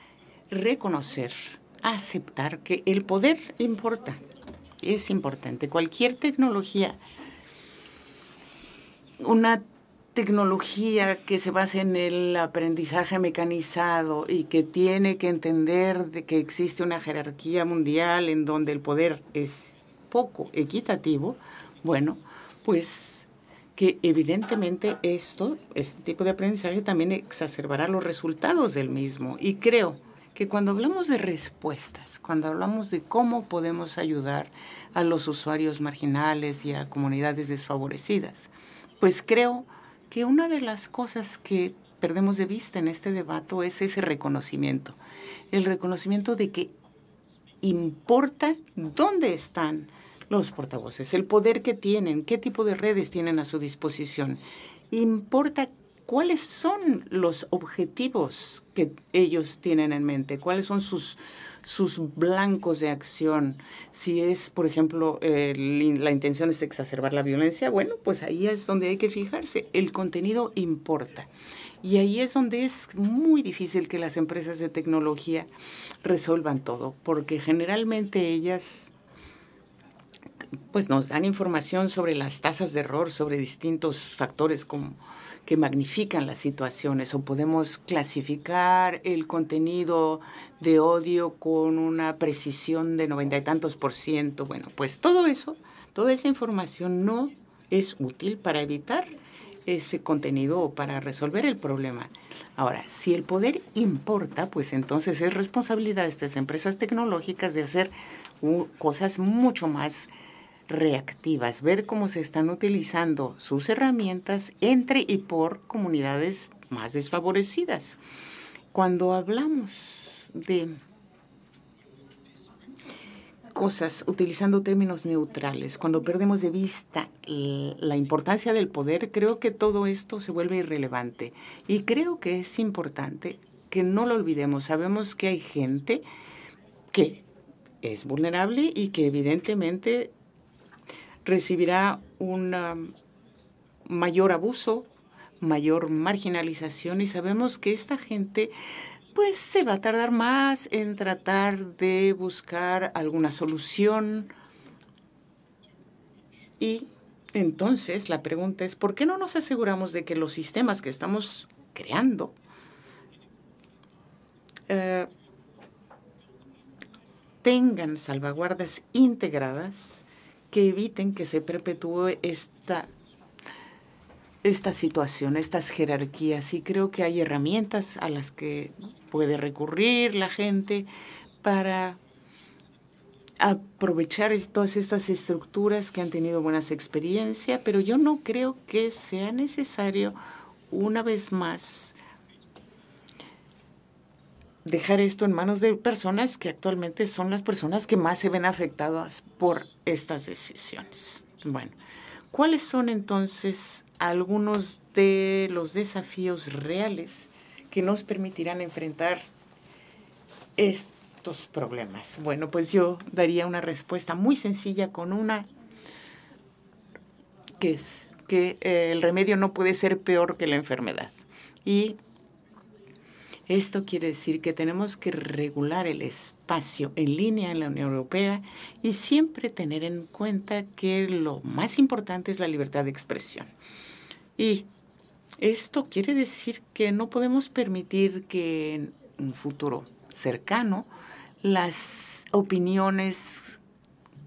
reconocer, aceptar que el poder importa, es importante. Cualquier tecnología, una tecnología que se basa en el aprendizaje mecanizado y que tiene que entender que existe una jerarquía mundial en donde el poder es poco equitativo, bueno, pues que evidentemente esto, este tipo de aprendizaje también exacerbará los resultados del mismo. Y creo que cuando hablamos de respuestas, cuando hablamos de cómo podemos ayudar a los usuarios marginales y a comunidades desfavorecidas, pues creo que una de las cosas que perdemos de vista en este debate es ese reconocimiento, el reconocimiento de que importa dónde están los portavoces, el poder que tienen, qué tipo de redes tienen a su disposición, importa cuáles son los objetivos que ellos tienen en mente, cuáles son sus, sus blancos de acción. Si es, por ejemplo, la intención es exacerbar la violencia, bueno, pues ahí es donde hay que fijarse. El contenido importa. Y ahí es donde es muy difícil que las empresas de tecnología resuelvan todo, porque generalmente ellas pues nos dan información sobre las tasas de error, sobre distintos factores que magnifican las situaciones o podemos clasificar el contenido de odio con una precisión de noventa y tantos por ciento. Bueno, pues todo eso, toda esa información no es útil para evitar ese contenido o para resolver el problema. Ahora, si el poder importa, pues entonces es responsabilidad de estas empresas tecnológicas de hacer cosas mucho más reactivas, ver cómo se están utilizando sus herramientas entre y por comunidades más desfavorecidas. Cuando hablamos de cosas utilizando términos neutrales, cuando perdemos de vista la importancia del poder, creo que todo esto se vuelve irrelevante. Y creo que es importante que no lo olvidemos. Sabemos que hay gente que es vulnerable y que evidentemente recibirá un um, mayor abuso, mayor marginalización y sabemos que esta gente pues se va a tardar más en tratar de buscar alguna solución. Y entonces la pregunta es, ¿por qué no nos aseguramos de que los sistemas que estamos creando eh, tengan salvaguardas integradas que eviten que se perpetúe esta, esta situación, estas jerarquías. Y creo que hay herramientas a las que puede recurrir la gente para aprovechar todas estas estructuras que han tenido buenas experiencias, pero yo no creo que sea necesario una vez más dejar esto en manos de personas que actualmente son las personas que más se ven afectadas por estas decisiones. Bueno, ¿cuáles son entonces algunos de los desafíos reales que nos permitirán enfrentar estos problemas? Bueno, pues yo daría una respuesta muy sencilla con una que es que eh, el remedio no puede ser peor que la enfermedad. Y esto quiere decir que tenemos que regular el espacio en línea en la Unión Europea y siempre tener en cuenta que lo más importante es la libertad de expresión. Y esto quiere decir que no podemos permitir que en un futuro cercano las opiniones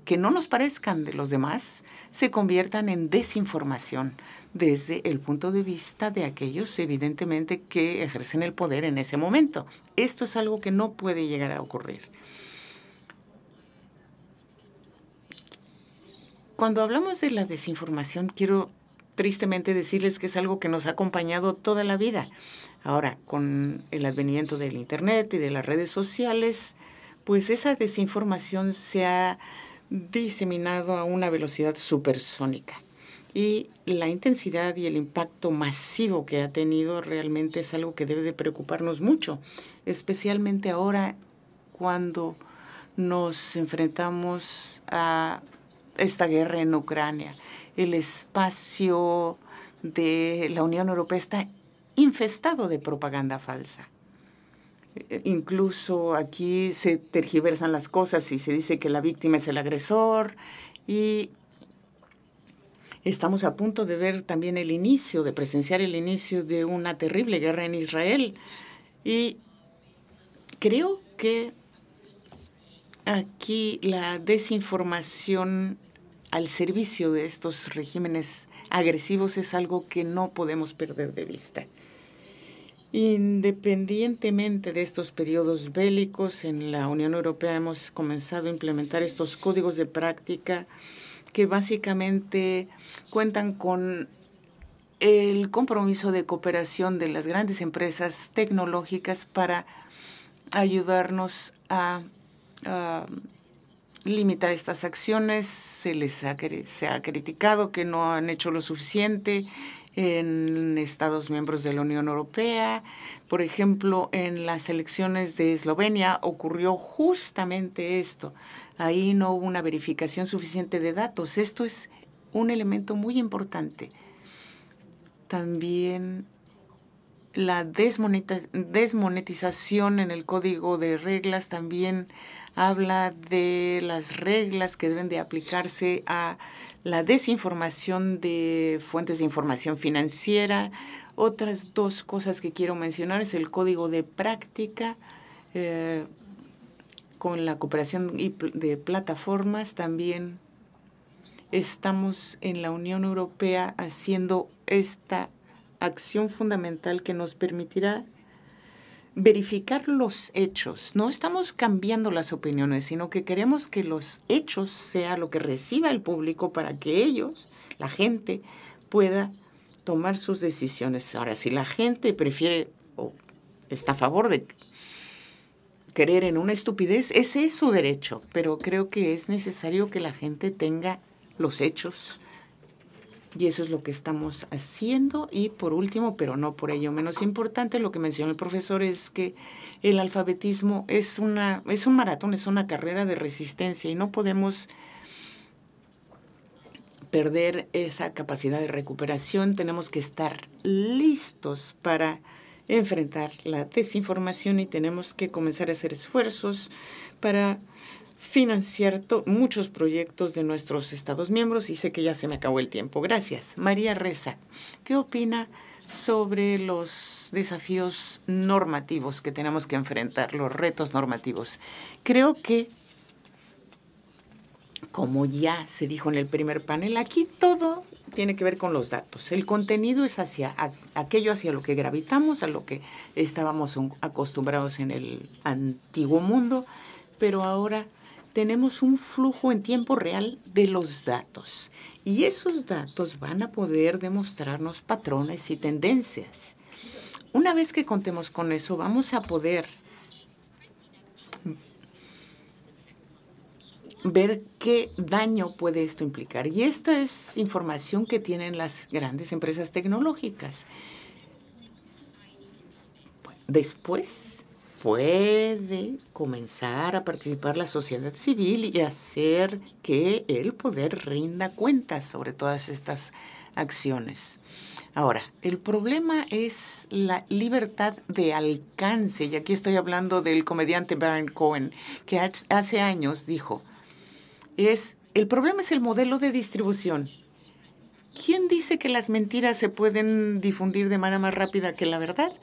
que no nos parezcan de los demás se conviertan en desinformación desde el punto de vista de aquellos, evidentemente, que ejercen el poder en ese momento. Esto es algo que no puede llegar a ocurrir. Cuando hablamos de la desinformación, quiero tristemente decirles que es algo que nos ha acompañado toda la vida. Ahora, con el advenimiento del Internet y de las redes sociales, pues esa desinformación se ha diseminado a una velocidad supersónica y la intensidad y el impacto masivo que ha tenido realmente es algo que debe de preocuparnos mucho, especialmente ahora cuando nos enfrentamos a esta guerra en Ucrania. El espacio de la Unión Europea está infestado de propaganda falsa. Eh, incluso aquí se tergiversan las cosas y se dice que la víctima es el agresor y Estamos a punto de ver también el inicio, de presenciar el inicio de una terrible guerra en Israel. Y creo que aquí la desinformación al servicio de estos regímenes agresivos es algo que no podemos perder de vista. Independientemente de estos periodos bélicos, en la Unión Europea hemos comenzado a implementar estos códigos de práctica que básicamente cuentan con el compromiso de cooperación de las grandes empresas tecnológicas para ayudarnos a, limitar estas acciones. Se les se ha criticado que no han hecho lo suficiente en Estados miembros de la Unión Europea. Por ejemplo, en las elecciones de Eslovenia ocurrió justamente esto. Ahí no hubo una verificación suficiente de datos. Esto es un elemento muy importante. También la desmonetización en el código de reglas también habla de las reglas que deben de aplicarse a la desinformación de fuentes de información financiera. Otras dos cosas que quiero mencionar es el código de práctica eh, con la cooperación de plataformas también estamos en la Unión Europea haciendo esta acción fundamental que nos permitirá verificar los hechos. No estamos cambiando las opiniones, sino que queremos que los hechos sea lo que reciba el público para que ellos, la gente, pueda tomar sus decisiones. Ahora, si la gente prefiere o está a favor de querer en una estupidez, ese es su derecho, pero creo que es necesario que la gente tenga los hechos. Y eso es lo que estamos haciendo. Y por último, pero no por ello menos importante, lo que mencionó el profesor es que el alfabetismo es, una, es un maratón, es una carrera de resistencia y no podemos perder esa capacidad de recuperación. Tenemos que estar listos para enfrentar la desinformación y tenemos que comenzar a hacer esfuerzos para financiar muchos proyectos de nuestros Estados miembros y sé que ya se me acabó el tiempo. Gracias. María Reza, ¿qué opina sobre los desafíos normativos que tenemos que enfrentar, los retos normativos? Creo que como ya se dijo en el primer panel, aquí todo tiene que ver con los datos. El contenido es hacia aquello hacia lo que gravitamos, a lo que estábamos acostumbrados en el antiguo mundo, pero ahora tenemos un flujo en tiempo real de los datos. Y esos datos van a poder demostrarnos patrones y tendencias. Una vez que contemos con eso, vamos a poder ver qué daño puede esto implicar. Y esta es información que tienen las grandes empresas tecnológicas. Después puede comenzar a participar la sociedad civil y hacer que el poder rinda cuentas sobre todas estas acciones. Ahora, el problema es la libertad de alcance, y aquí estoy hablando del comediante Baron Cohen, que hace años dijo, es, el problema es el modelo de distribución. ¿Quién dice que las mentiras se pueden difundir de manera más rápida que la verdad?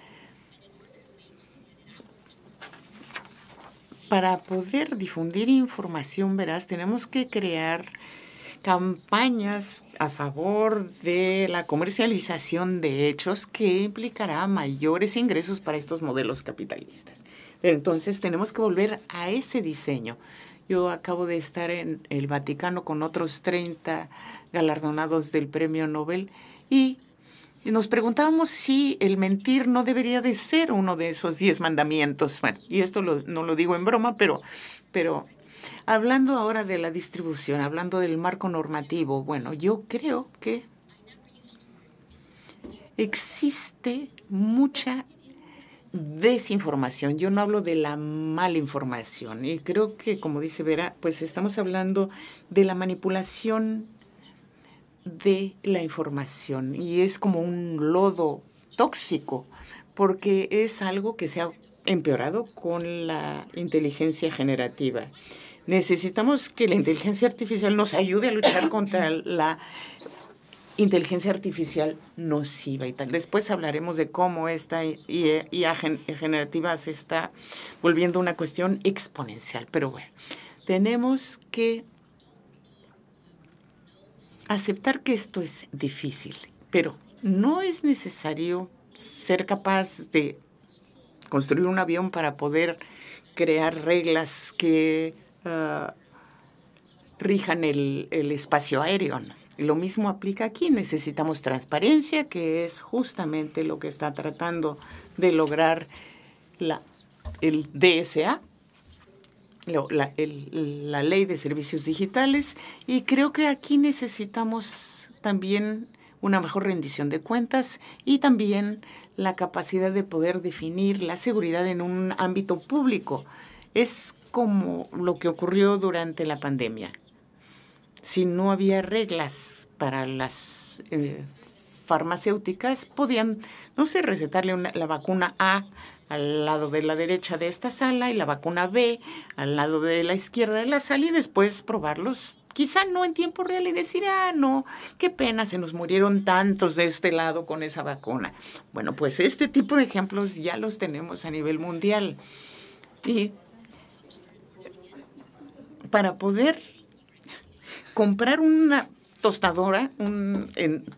Para poder difundir información veraz, tenemos que crear campañas a favor de la comercialización de hechos que implicará mayores ingresos para estos modelos capitalistas. Entonces tenemos que volver a ese diseño yo acabo de estar en el Vaticano con otros 30 galardonados del Premio Nobel y nos preguntábamos si el mentir no debería de ser uno de esos 10 mandamientos. Bueno, y esto no lo digo en broma, pero, pero hablando ahora de la distribución, hablando del marco normativo, bueno, yo creo que existe mucha desinformación, yo no hablo de la mala información. Y creo que, como dice Vera, pues estamos hablando de la manipulación de la información. Y es como un lodo tóxico, porque es algo que se ha empeorado con la inteligencia generativa. Necesitamos que la inteligencia artificial nos ayude a luchar contra la inteligencia artificial nociva y tal. Después hablaremos de cómo esta IA generativa se está volviendo una cuestión exponencial. Pero bueno, tenemos que aceptar que esto es difícil, pero no es necesario ser capaz de construir un avión para poder crear reglas que ah, rijan el, el espacio aéreo. ¿no? Lo mismo aplica aquí. Necesitamos transparencia, que es justamente lo que está tratando de lograr la, el DSA, la ley de servicios digitales. Y creo que aquí necesitamos también una mejor rendición de cuentas y también la capacidad de poder definir la seguridad en un ámbito público. Es como lo que ocurrió durante la pandemia si no había reglas para las eh, farmacéuticas, podían, no sé, recetarle la vacuna A al lado de la derecha de esta sala y la vacuna B al lado de la izquierda de la sala y después probarlos quizá no en tiempo real y decir, ah, no, qué pena, se nos murieron tantos de este lado con esa vacuna. Bueno, pues este tipo de ejemplos ya los tenemos a nivel mundial. Y para poder comprar una tostadora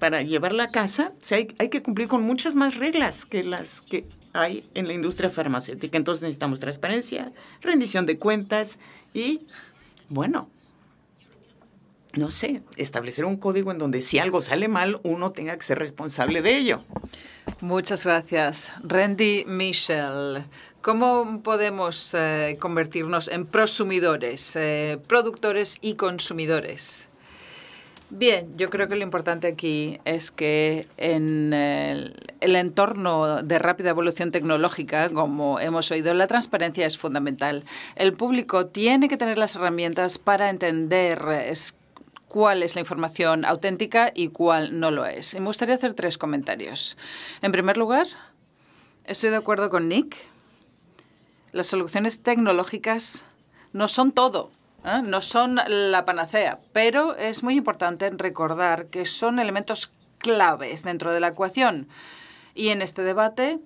para llevarla a casa, o hay, que cumplir con muchas más reglas que las que hay en la industria farmacéutica. Entonces necesitamos transparencia, rendición de cuentas y, bueno, no sé, establecer un código en donde si algo sale mal, uno tenga que ser responsable de ello. Muchas gracias. Randy Michel, ¿cómo podemos eh, convertirnos en prosumidores, eh, productores y consumidores? Bien, yo creo que lo importante aquí es que en el, entorno de rápida evolución tecnológica, como hemos oído, la transparencia es fundamental. El público tiene que tener las herramientas para entender cuál es la información auténtica y cuál no lo es. me gustaría hacer tres comentarios. En primer lugar, estoy de acuerdo con Nick. Las soluciones tecnológicas no son todo. ¿eh? No son la panacea, pero es muy importante recordar que son elementos claves dentro de la ecuación. Y en este debate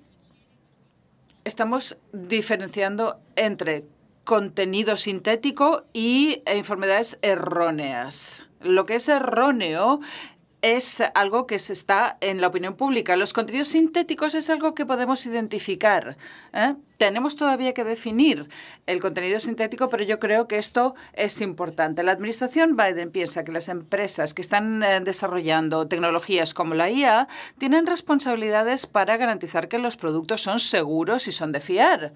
estamos diferenciando entre contenido sintético y enfermedades erróneas. Lo que es erróneo es algo que se está en la opinión pública. Los contenidos sintéticos es algo que podemos identificar. ¿eh? Tenemos todavía que definir el contenido sintético, pero yo creo que esto es importante. La administración Biden piensa que las empresas que están eh, desarrollando tecnologías como la IA tienen responsabilidades para garantizar que los productos son seguros y son de fiar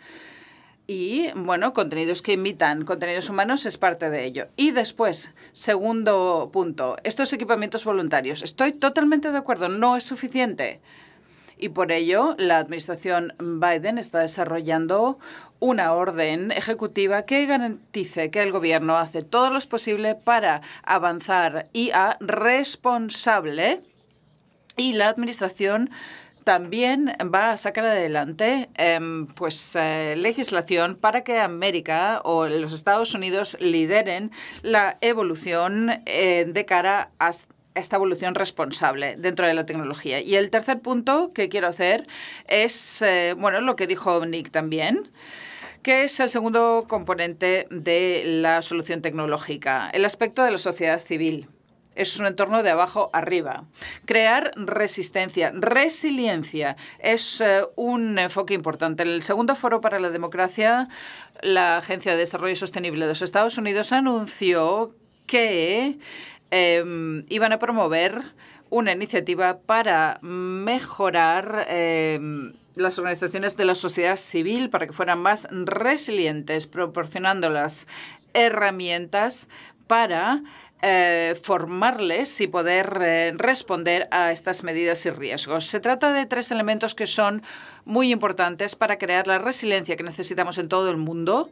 y bueno, contenidos que imitan contenidos humanos es parte de ello. Y después, segundo punto, estos equipamientos voluntarios. Estoy totalmente de acuerdo, no es suficiente. Y por ello, la administración Biden está desarrollando una orden ejecutiva que garantice que el gobierno hace todo lo posible para avanzar y a responsable y la administración también va a sacar adelante em, pues eh, legislación para que América o los Estados Unidos lideren la evolución eh, de cara a esta evolución responsable dentro de la tecnología. Y el tercer punto que quiero hacer es, eh, bueno, lo que dijo Nick también, que es el segundo componente de la solución tecnológica, el aspecto de la sociedad civil. Es un entorno de abajo arriba. Crear resistencia, resiliencia, es eh, un enfoque importante. En el segundo foro para la democracia, la Agencia de Desarrollo Sostenible de los Estados Unidos anunció que em, iban a promover una iniciativa para mejorar em, las organizaciones de la sociedad civil para que fueran más resilientes, ...proporcionando las herramientas para eh, formarles y poder eh, responder a estas medidas y riesgos. Se trata de tres elementos que son muy importantes para crear la resiliencia que necesitamos en todo el mundo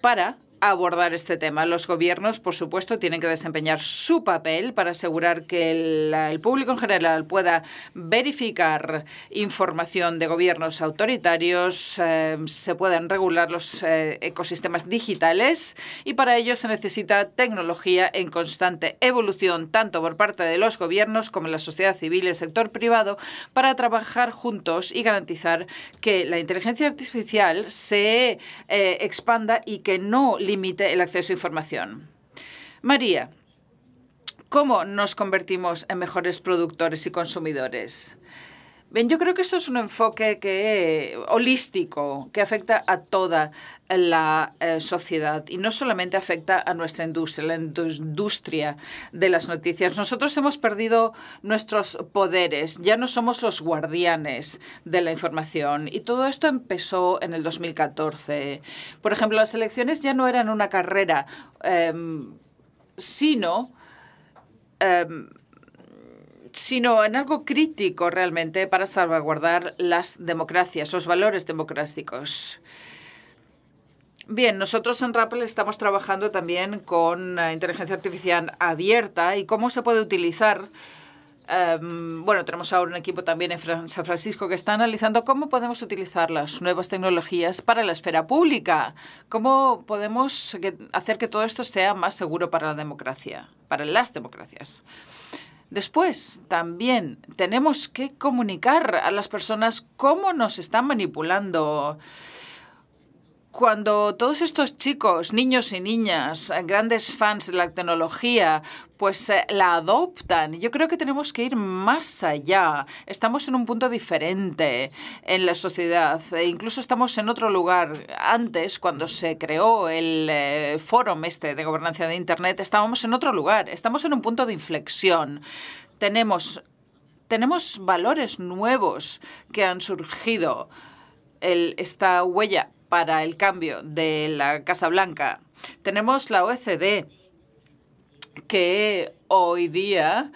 para abordar este tema. Los gobiernos, por supuesto, tienen que desempeñar su papel para asegurar que el, público en general pueda verificar información de gobiernos autoritarios, eh, se puedan regular los eh, ecosistemas digitales y para ello se necesita tecnología en constante evolución, tanto por parte de los gobiernos como la sociedad civil y el sector privado, para trabajar juntos y garantizar que la inteligencia artificial se eh, expanda y que no ...limite el acceso a información. María, ¿cómo nos convertimos en mejores productores y consumidores? Bien, yo creo que esto es un enfoque que, eh, holístico que afecta a toda la eh, sociedad y no solamente afecta a nuestra industria, la industria de las noticias. Nosotros hemos perdido nuestros poderes, ya no somos los guardianes de la información y todo esto empezó en el 2014. Por ejemplo, las elecciones ya no eran una carrera, em, sino... Em, sino en algo crítico realmente para salvaguardar las democracias, los valores democráticos. Bien, nosotros en Rappel estamos trabajando también con eh, inteligencia artificial abierta y cómo se puede utilizar. Em, bueno, tenemos ahora un equipo también en San Francisco que está analizando cómo podemos utilizar las nuevas tecnologías para la esfera pública, cómo podemos hacer que todo esto sea más seguro para la democracia, para las democracias. Después, también tenemos que comunicar a las personas cómo nos están manipulando cuando todos estos chicos, niños y niñas, grandes fans de la tecnología, pues eh, la adoptan. Yo creo que tenemos que ir más allá. Estamos en un punto diferente en la sociedad. E incluso estamos en otro lugar. Antes, cuando se creó el eh, foro este de gobernanza de Internet, estábamos en otro lugar. Estamos en un punto de inflexión. Tenemos, tenemos valores nuevos que han surgido. esta huella para el cambio de la Casa Blanca. Tenemos la OECD, que hoy día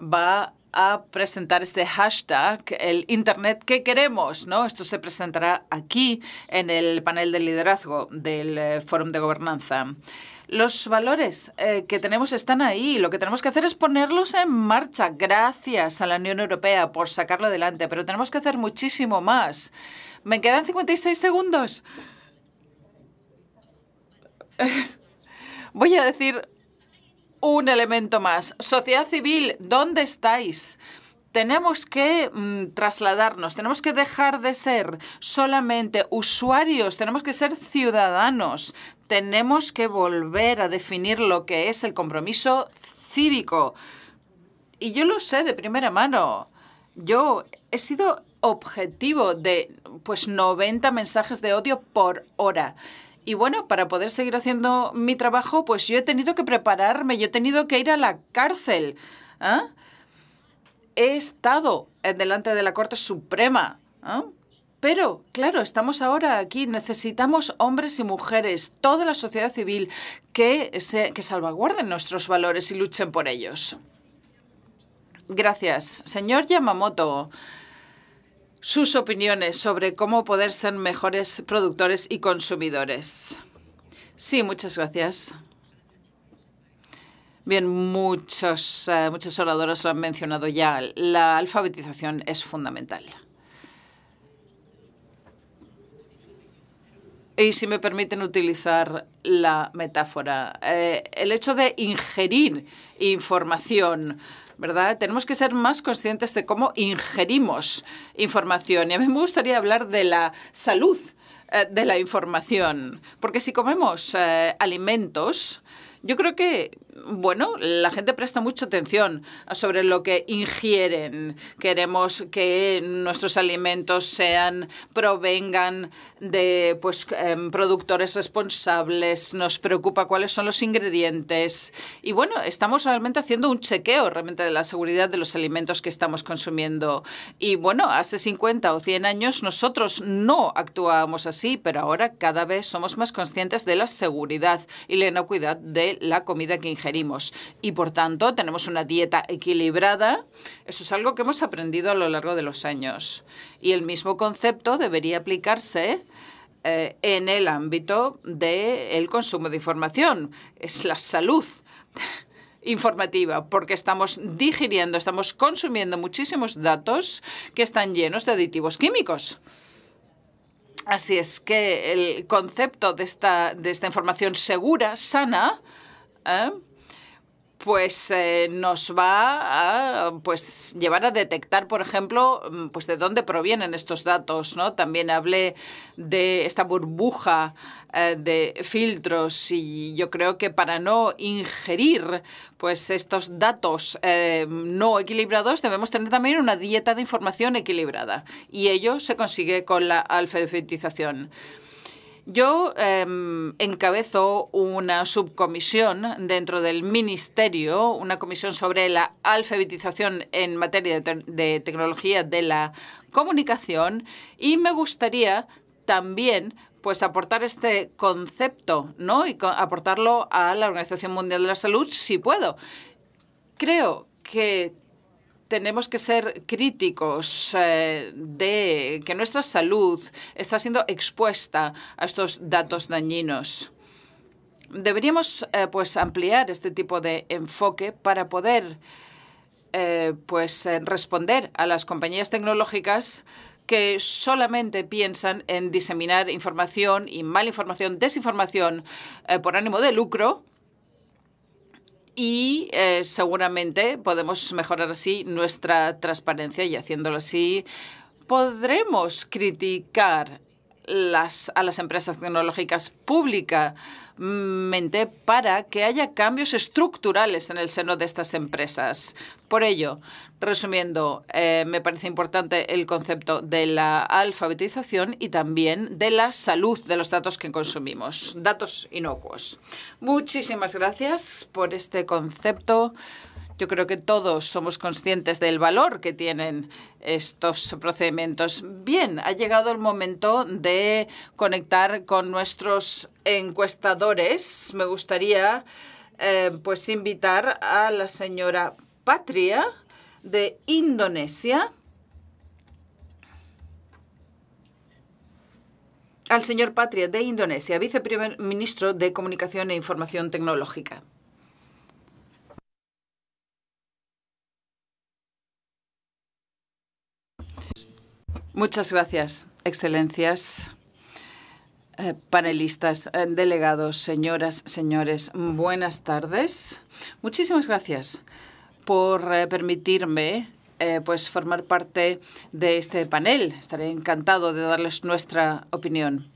va a presentar este hashtag, el Internet que queremos, ¿no? Esto se presentará aquí en el panel de liderazgo del eh, Fórum de Gobernanza. Los valores eh, que tenemos están ahí. Lo que tenemos que hacer es ponerlos en marcha. Gracias a la Unión Europea por sacarlo adelante, pero tenemos que hacer muchísimo más. Me quedan 56 segundos. Voy a decir un elemento más. Sociedad civil, ¿dónde estáis? Tenemos que mm, trasladarnos, tenemos que dejar de ser solamente usuarios, tenemos que ser ciudadanos, tenemos que volver a definir lo que es el compromiso cívico. Y yo lo sé de primera mano. Yo he sido objetivo de pues 90 mensajes de odio por hora. Y bueno, para poder seguir haciendo mi trabajo, pues yo he tenido que prepararme, yo he tenido que ir a la cárcel. ¿ah? He estado delante de la Corte Suprema. ¿ah? Pero, claro, estamos ahora aquí, necesitamos hombres y mujeres, toda la sociedad civil, que, se, que salvaguarden nuestros valores y luchen por ellos. Gracias. Señor Yamamoto sus opiniones sobre cómo poder ser mejores productores y consumidores. Sí, muchas gracias. Bien, muchos, eh, oradoras lo han mencionado ya. La alfabetización es fundamental. Y si me permiten utilizar la metáfora, eh, el hecho de ingerir información ¿verdad? Tenemos que ser más conscientes de cómo ingerimos información. Y a mí me gustaría hablar de la salud eh, de la información, porque si comemos eh, alimentos, yo creo que bueno, la gente presta mucha atención sobre lo que ingieren. Queremos que nuestros alimentos sean, provengan de pues, em, productores responsables, nos preocupa cuáles son los ingredientes. Y bueno, estamos realmente haciendo un chequeo realmente de la seguridad de los alimentos que estamos consumiendo. Y bueno, hace 50 o 100 años nosotros no actuábamos así, pero ahora cada vez somos más conscientes de la seguridad y la inocuidad de la comida que ingerimos y por tanto tenemos una dieta equilibrada. Eso es algo que hemos aprendido a lo largo de los años y el mismo concepto debería aplicarse eh, en el ámbito del consumo de información. Es la salud informativa, porque estamos digiriendo, estamos consumiendo muchísimos datos que están llenos de aditivos químicos. Así es que el concepto de esta, de esta información segura, sana, ¿eh? pues eh, nos va a pues, llevar a detectar, por ejemplo, mm, pues de dónde provienen estos datos. ¿no? También hablé de esta burbuja eh, de filtros y yo creo que para no ingerir pues, estos datos eh, no equilibrados debemos tener también una dieta de información equilibrada y ello se consigue con la alfabetización. Yo eh, encabezo una subcomisión dentro del Ministerio, una comisión sobre la alfabetización en materia de, tecnología de la comunicación y me gustaría también pues aportar este concepto, ¿no? Y aportarlo a la Organización Mundial de la Salud si puedo. Creo que tenemos que ser críticos eh, de que nuestra salud está siendo expuesta a estos datos dañinos. Deberíamos eh, pues ampliar este tipo de enfoque para poder eh, pues responder a las compañías tecnológicas que solamente piensan en diseminar información y mala información, desinformación por ánimo de lucro y eh, seguramente podemos mejorar así nuestra transparencia y haciéndolo así podremos criticar las, a las empresas tecnológicas públicas mente para que haya cambios estructurales en el seno de estas empresas. Por ello, resumiendo, eh, me parece importante el concepto de la alfabetización y también de la salud de los datos que consumimos, datos inocuos. Muchísimas gracias por este concepto. Yo creo que todos somos conscientes del valor que tienen estos procedimientos. Bien, ha llegado el momento de conectar con nuestros encuestadores. Me gustaría eh, pues invitar a la señora Patria de Indonesia. al señor Patria de Indonesia, viceprimer ministro de Comunicación e Información Tecnológica. Muchas gracias, excelencias, eh, panelistas, eh, delegados, señoras, señores. Buenas tardes. Muchísimas gracias por eh, permitirme pues formar parte de este panel. Estaré encantado de darles nuestra opinión.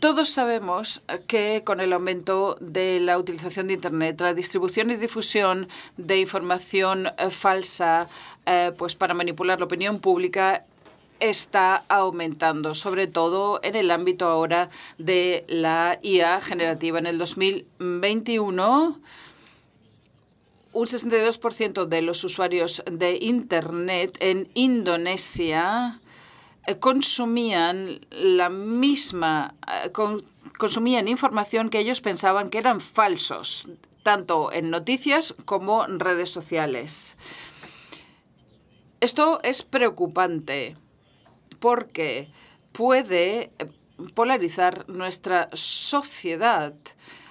Todos sabemos que con el aumento de la utilización de Internet, la distribución y difusión de información eh, falsa eh, pues para manipular la opinión pública está aumentando, sobre todo en el ámbito ahora de la IA generativa. En el 2021, un 62% de los usuarios de Internet en Indonesia eh, consumían la misma, eh, consumían información que ellos pensaban que eran falsos, tanto en noticias como en redes sociales. Esto es preocupante porque puede eh, polarizar nuestra sociedad,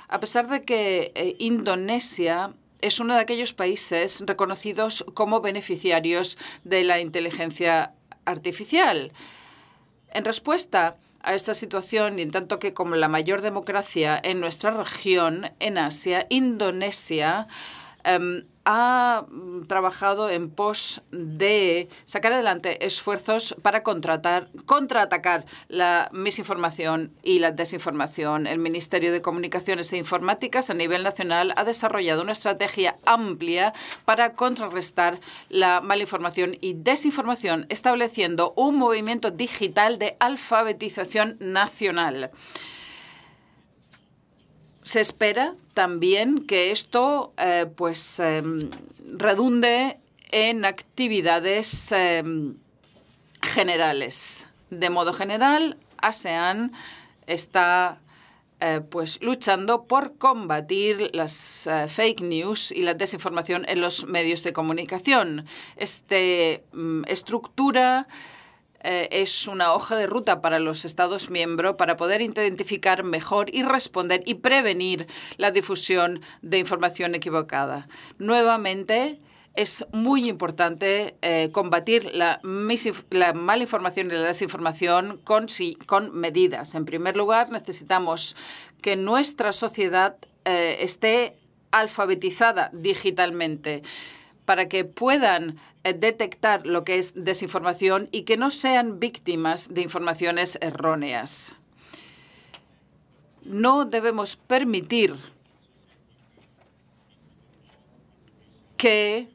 a pesar de que Indonesia es uno de aquellos países reconocidos como beneficiarios de la inteligencia artificial. En respuesta a esta situación, y en tanto que como la mayor democracia en nuestra región, en Asia, Indonesia, em, ha mm, trabajado en pos de sacar adelante esfuerzos para contratar, contraatacar la misinformación y la desinformación. El Ministerio de Comunicaciones e Informáticas a nivel nacional ha desarrollado una estrategia amplia para contrarrestar la malinformación y desinformación, estableciendo un movimiento digital de alfabetización nacional se espera también que esto eh, pues em, redunde en actividades em, generales. De modo general, ASEAN está eh, pues luchando por combatir las eh, fake news y la desinformación en los medios de comunicación. Este mm, estructura eh, es una hoja de ruta para los Estados miembros para poder identificar mejor y responder y prevenir la difusión de información equivocada. Nuevamente, es muy importante eh, combatir la, malinformación y la desinformación con, medidas. En primer lugar, necesitamos que nuestra sociedad eh, esté alfabetizada digitalmente para que puedan eh, detectar lo que es desinformación y que no sean víctimas de informaciones erróneas. No debemos permitir que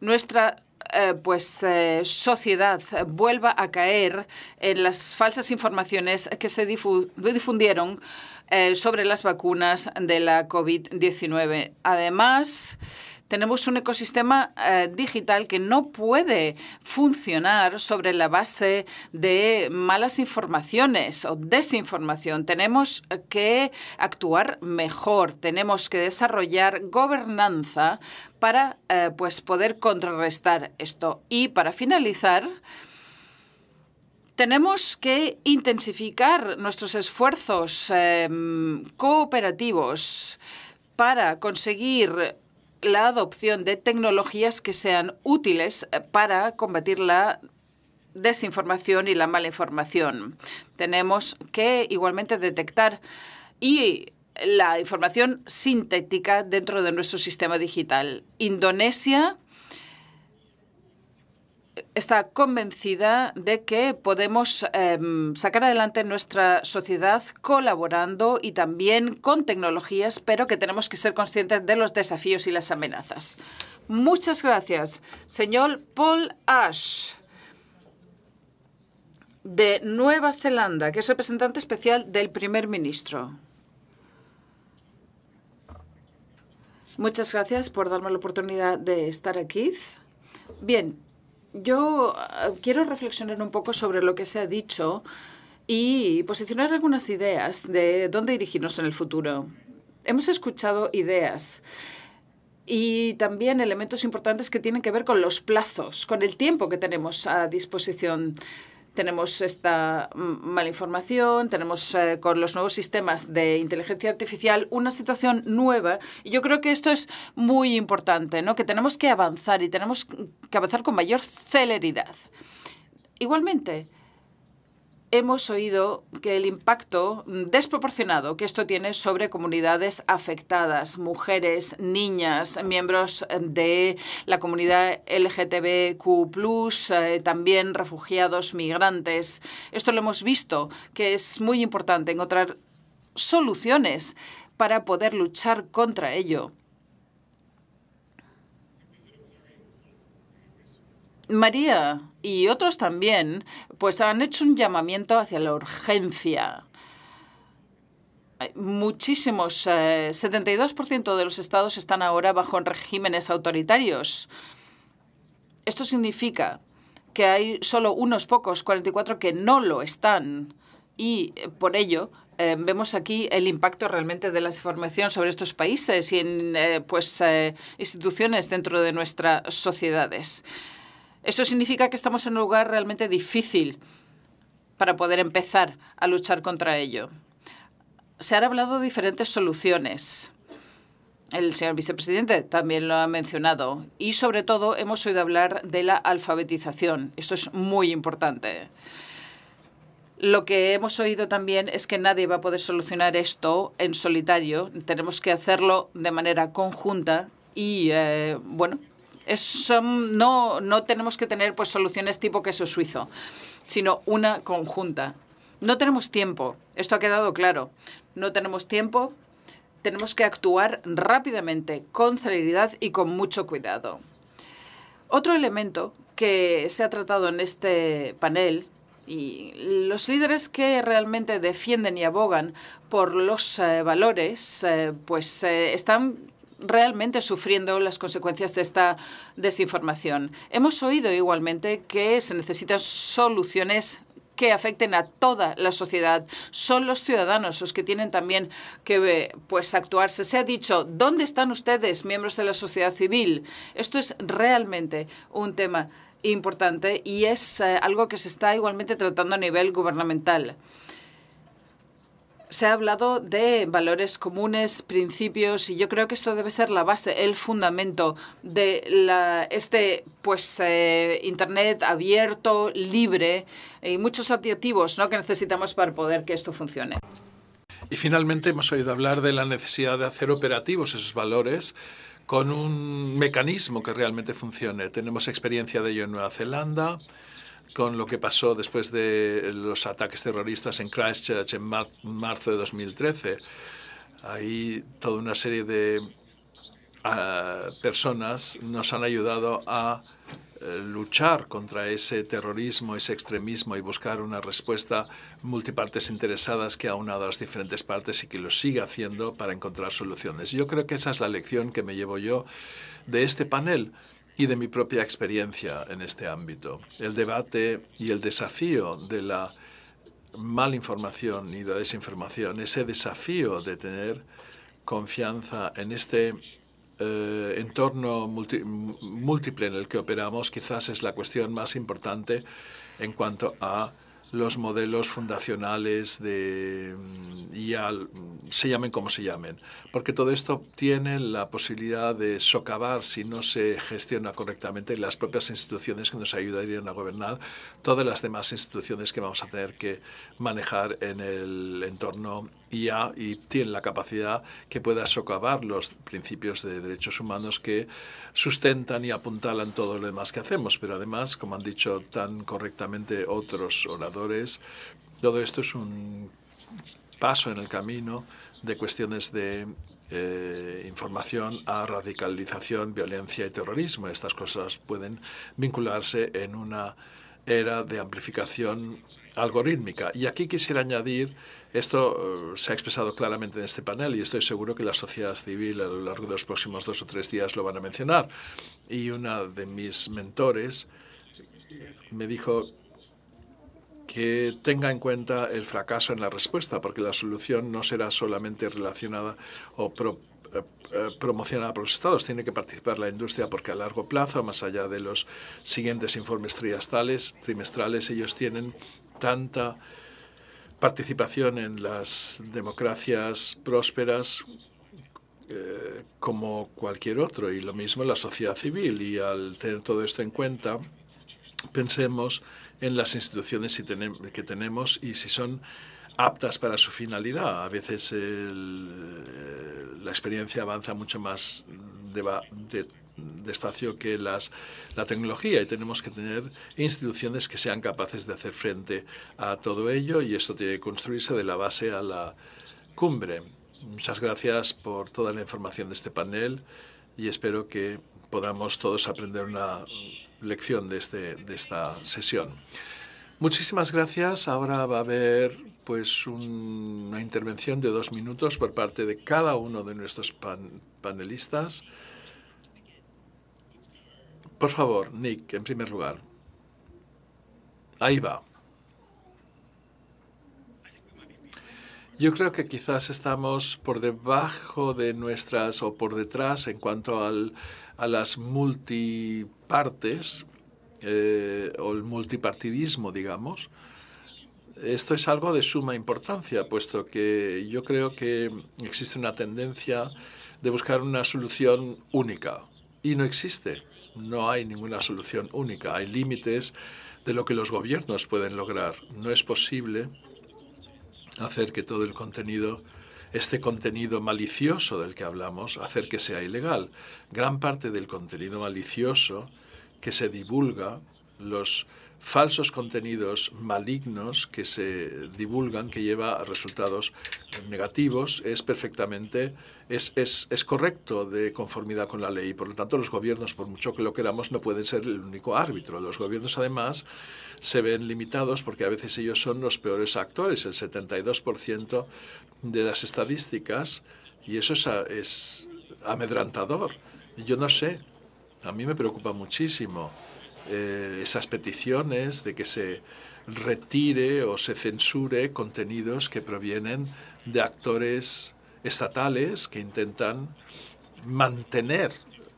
nuestra eh, pues eh, sociedad vuelva a caer en las falsas informaciones que se difundieron sobre las vacunas de la COVID-19. Además, tenemos un ecosistema eh, digital que no puede funcionar sobre la base de malas informaciones o desinformación. Tenemos eh, que actuar mejor, tenemos que desarrollar gobernanza para eh, pues poder contrarrestar esto. Y para finalizar, tenemos que intensificar nuestros esfuerzos em, cooperativos para conseguir la adopción de tecnologías que sean útiles eh, para combatir la desinformación y la mala información. Tenemos que igualmente detectar y la información sintética dentro de nuestro sistema digital. Indonesia está convencida de que podemos em, sacar adelante nuestra sociedad colaborando y también con tecnologías, pero que tenemos que ser conscientes de los desafíos y las amenazas. Muchas gracias, señor Paul Ash de Nueva Zelanda, que es representante especial del primer ministro. Muchas gracias por darme la oportunidad de estar aquí. Bien, yo ah, quiero reflexionar un poco sobre lo que se ha dicho y posicionar algunas ideas de dónde dirigirnos en el futuro. Hemos escuchado ideas y también elementos importantes que tienen que ver con los plazos, con el tiempo que tenemos a disposición tenemos esta malinformación, tenemos eh, con los nuevos sistemas de inteligencia artificial una situación nueva. Y yo creo que esto es muy importante, ¿no? que tenemos que avanzar y tenemos que avanzar con mayor celeridad. Igualmente, hemos oído que el impacto desproporcionado que esto tiene sobre comunidades afectadas, mujeres, niñas, miembros de la comunidad LGTBQ, eh, también refugiados, migrantes. Esto lo hemos visto, que es muy importante encontrar soluciones para poder luchar contra ello. María y otros también, pues han hecho un llamamiento hacia la urgencia. Muchísimos, 72% eh, de los estados están ahora bajo regímenes autoritarios. Esto significa que hay solo unos pocos, 44, que no lo están. Y eh, por ello eh, vemos aquí el impacto realmente de la desinformación sobre estos países y en pues, instituciones dentro de nuestras sociedades. Esto significa que estamos en un lugar realmente difícil para poder empezar a luchar contra ello. Se han hablado de diferentes soluciones. El señor vicepresidente también lo ha mencionado. Y sobre todo hemos oído hablar de la alfabetización. Esto es muy importante. Lo que hemos oído también es que nadie va a poder solucionar esto en solitario. Tenemos que hacerlo de manera conjunta y, eh, bueno, no, no tenemos que tener pues, soluciones tipo queso suizo, sino una conjunta. No tenemos tiempo, esto ha quedado claro. No tenemos tiempo, tenemos que actuar rápidamente, con celeridad y con mucho cuidado. Otro elemento que se ha tratado en este panel y los líderes que realmente defienden y abogan por los eh, valores, eh, pues eh, están realmente sufriendo las consecuencias de esta desinformación. Hemos oído igualmente que se necesitan soluciones que afecten a toda la sociedad. Son los ciudadanos los que tienen también que eh, pues, actuarse. Se ha dicho, ¿dónde están ustedes, miembros de la sociedad civil? Esto es realmente un tema importante y es eh, algo que se está igualmente tratando a nivel gubernamental se ha hablado de valores comunes, principios, y yo creo que esto debe ser la base, el fundamento de este pues eh, Internet abierto, libre, y muchos adjetivos que necesitamos para poder que esto funcione. Y finalmente hemos oído hablar de la necesidad de hacer operativos esos valores con un mecanismo que realmente funcione. Tenemos experiencia de ello en Nueva Zelanda, con lo que pasó después de los ataques terroristas en Christchurch en marzo de 2013. Ahí toda una serie de ah, personas nos han ayudado a eh, luchar contra ese terrorismo, ese extremismo y buscar una respuesta multipartes interesadas que ha unado a las diferentes partes y que lo siga haciendo para encontrar soluciones. Yo creo que esa es la lección que me llevo yo de este panel y de mi propia experiencia en este ámbito. El debate y el desafío de la malinformación y la desinformación, ese desafío de tener confianza en este eh, entorno múltiple en el que operamos, quizás es la cuestión más importante en cuanto a los modelos fundacionales de IA, mm, mm, se llamen como se llamen, porque todo esto tiene la posibilidad de socavar, si no se gestiona correctamente, las propias instituciones que nos ayudarían a gobernar, todas las demás instituciones que vamos a tener que manejar en el entorno y, tiene la capacidad que pueda socavar los principios de derechos humanos que sustentan y apuntalan todo lo demás que hacemos. Pero además, como han dicho tan correctamente otros oradores, todo esto es un paso en el camino de cuestiones de eh, información a radicalización, violencia y terrorismo. Estas cosas pueden vincularse en una era de amplificación algorítmica. Y aquí quisiera añadir, esto eh, se ha expresado claramente en este panel y estoy seguro que la sociedad civil a lo largo de los próximos dos o tres días lo van a mencionar. Y una de mis mentores me dijo que tenga en cuenta el fracaso en la respuesta, porque la solución no será solamente relacionada o eh, eh, promocionada por los estados. Tiene que participar la industria porque a largo plazo, más allá de los siguientes informes trimestrales ellos tienen tanta participación en las democracias prósperas eh, como cualquier otro, y lo mismo en la sociedad civil. Y al tener todo esto en cuenta, pensemos en las instituciones que tenemos y si son aptas para su finalidad. A veces eh, la experiencia avanza mucho más de despacio que las, la tecnología y tenemos que tener instituciones que sean capaces de hacer frente a todo ello y esto tiene que construirse de la base a la cumbre. Muchas gracias por toda la información de este panel y espero que podamos todos aprender una lección de, este, de esta sesión. Muchísimas gracias. Ahora va a haber pues una intervención de dos minutos por parte de cada uno de nuestros panelistas. Por favor, Nick, en primer lugar. Ahí va. Yo creo que quizás estamos por debajo de nuestras o por detrás en cuanto al, a las multipartes eh, o el multipartidismo, digamos. Esto es algo de suma importancia, puesto que yo creo que existe una tendencia de buscar una solución única y no existe. No hay ninguna solución única. Hay límites de lo que los gobiernos pueden lograr. No es posible hacer que todo el contenido, este contenido malicioso del que hablamos, hacer que sea ilegal. Gran parte del contenido malicioso que se divulga, los falsos contenidos malignos que se divulgan, que lleva a resultados negativos es perfectamente, es, es, es, correcto de conformidad con la ley. Por lo tanto, los gobiernos, por mucho que lo queramos, no pueden ser el único árbitro. Los gobiernos, además, se ven limitados porque a veces ellos son los peores actores. El 72% de las estadísticas, y eso es, amedrantador. Yo no sé, a mí me preocupa muchísimo eh, esas peticiones de que se retire o se censure contenidos que provienen de actores estatales que intentan mantener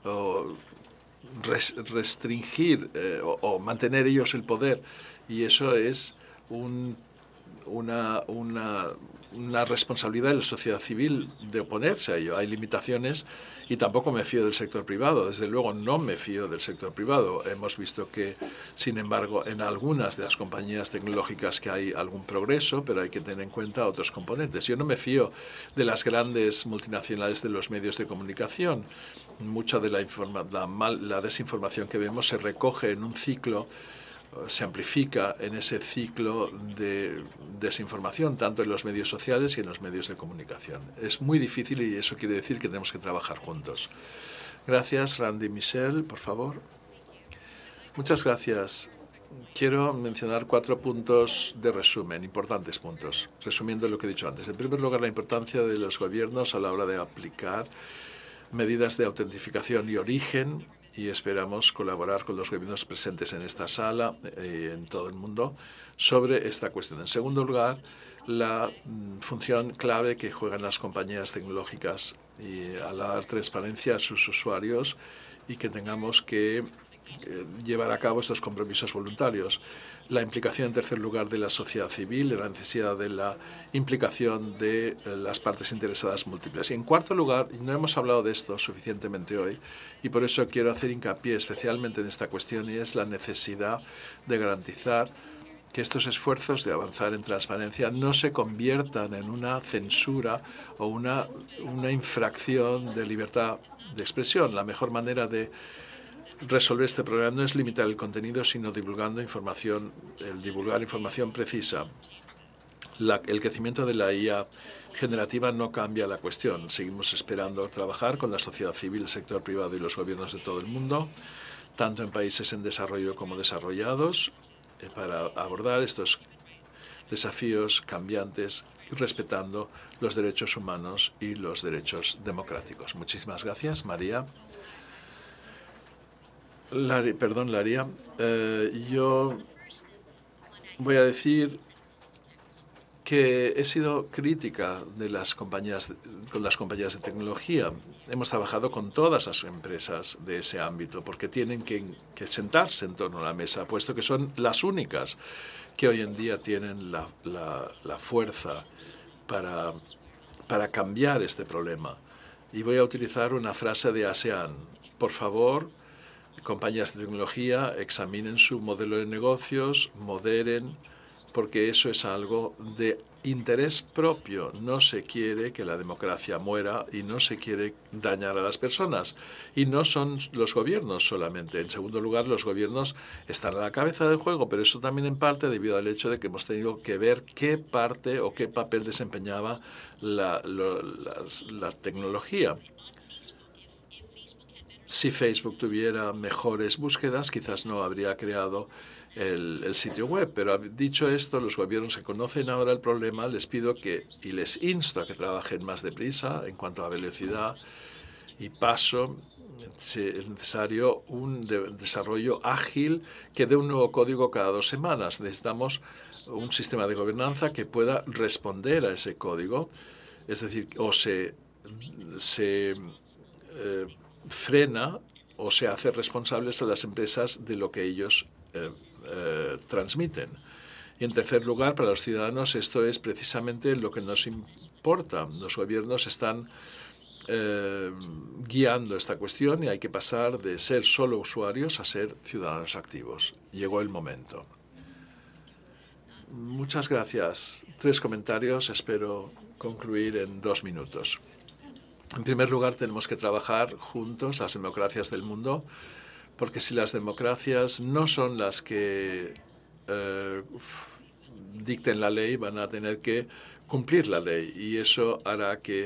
o restringir eh, o, o, mantener ellos el poder. Y eso es un, una, una, una responsabilidad de la sociedad civil de oponerse a ello. Hay limitaciones y tampoco me fío del sector privado. Desde luego no me fío del sector privado. Hemos visto que, sin embargo, en algunas de las compañías tecnológicas que hay algún progreso, pero hay que tener en cuenta otros componentes. Yo no me fío de las grandes multinacionales de los medios de comunicación. Mucha de la, la desinformación que vemos se recoge en un ciclo se amplifica en ese ciclo de desinformación, tanto en los medios sociales y en los medios de comunicación. Es muy difícil y eso quiere decir que tenemos que trabajar juntos. Gracias, Randy Michel, por favor. Muchas gracias. Quiero mencionar cuatro puntos de resumen, importantes puntos, resumiendo lo que he dicho antes. En primer lugar, la importancia de los gobiernos a la hora de aplicar medidas de autentificación y origen y esperamos colaborar con los gobiernos presentes en esta sala y eh, en todo el mundo sobre esta cuestión. En segundo lugar, la mm, función clave que juegan las compañías tecnológicas y eh, al dar transparencia a sus usuarios y que tengamos que eh, llevar a cabo estos compromisos voluntarios. La implicación, en tercer lugar, de la sociedad civil, la necesidad de la implicación de eh, las partes interesadas múltiples. Y en cuarto lugar, no hemos hablado de esto suficientemente hoy, y por eso quiero hacer hincapié especialmente en esta cuestión, y es la necesidad de garantizar que estos esfuerzos de avanzar en transparencia no se conviertan en una censura o una, una infracción de libertad de expresión. La mejor manera de resolver este problema no es limitar el contenido, sino divulgando información, el divulgar información precisa. el crecimiento de la IA generativa no cambia la cuestión. Seguimos esperando trabajar con la sociedad civil, el sector privado y los gobiernos de todo el mundo, tanto en países en desarrollo como desarrollados, eh, para abordar estos desafíos cambiantes respetando los derechos humanos y los derechos democráticos. Muchísimas gracias, María perdón, Laria, eh, yo voy a decir que he sido crítica de las compañías, con las compañías de tecnología. Hemos trabajado con todas las empresas de ese ámbito porque tienen que, sentarse en torno a la mesa, puesto que son las únicas que hoy en día tienen la, fuerza para cambiar este problema. Y voy a utilizar una frase de ASEAN. Por favor, compañías de tecnología examinen su modelo de negocios, moderen, porque eso es algo de interés propio. No se quiere que la democracia muera y no se quiere dañar a las personas. Y no son los gobiernos solamente. En segundo lugar, los gobiernos están a la cabeza del juego, pero eso también en parte debido al hecho de que hemos tenido que ver qué parte o qué papel desempeñaba la, tecnología. Si Facebook tuviera mejores búsquedas, quizás no habría creado el, sitio web. Pero dicho esto, los gobiernos que conocen ahora el problema, les pido que, y les insto a que trabajen más deprisa en cuanto a velocidad y paso. Si es necesario un desarrollo ágil que dé un nuevo código cada dos semanas. Necesitamos un sistema de gobernanza que pueda responder a ese código. Es decir, o se, se eh, frena o se hace responsables a las empresas de lo que ellos eh, eh, transmiten. Y en tercer lugar, para los ciudadanos esto es precisamente lo que nos importa. Los gobiernos están eh, guiando esta cuestión y hay que pasar de ser solo usuarios a ser ciudadanos activos. Llegó el momento. Muchas gracias. Tres comentarios. Espero concluir en dos minutos. En primer lugar, tenemos que trabajar juntos, las democracias del mundo, porque si las democracias no son las que eh, dicten la ley, van a tener que cumplir la ley y eso hará que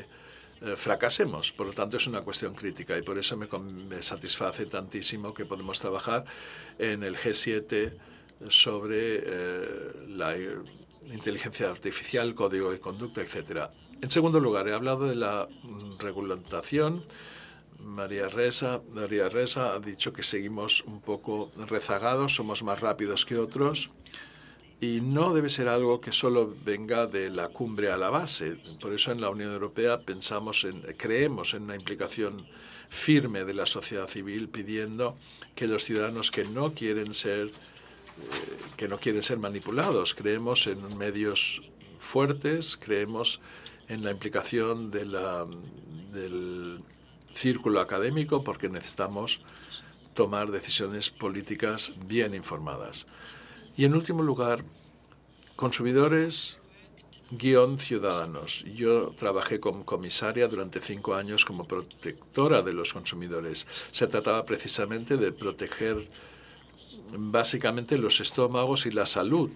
eh, fracasemos. Por lo tanto, es una cuestión crítica y por eso me, satisface tantísimo que podemos trabajar en el G7 sobre eh, la inteligencia artificial, código de conducta, etcétera. En segundo lugar, he hablado de la mm, regulación. María Reza, María Reza ha dicho que seguimos un poco rezagados, somos más rápidos que otros. Y no debe ser algo que solo venga de la cumbre a la base. Por eso en la Unión Europea pensamos en, creemos en una implicación firme de la sociedad civil pidiendo que los ciudadanos que no quieren ser, eh, que no quieren ser manipulados, creemos en medios fuertes, creemos en en la implicación del círculo académico porque necesitamos tomar decisiones políticas bien informadas. Y en último lugar, consumidores guión ciudadanos. Yo trabajé como comisaria durante cinco años como protectora de los consumidores. Se trataba precisamente de proteger básicamente los estómagos y la salud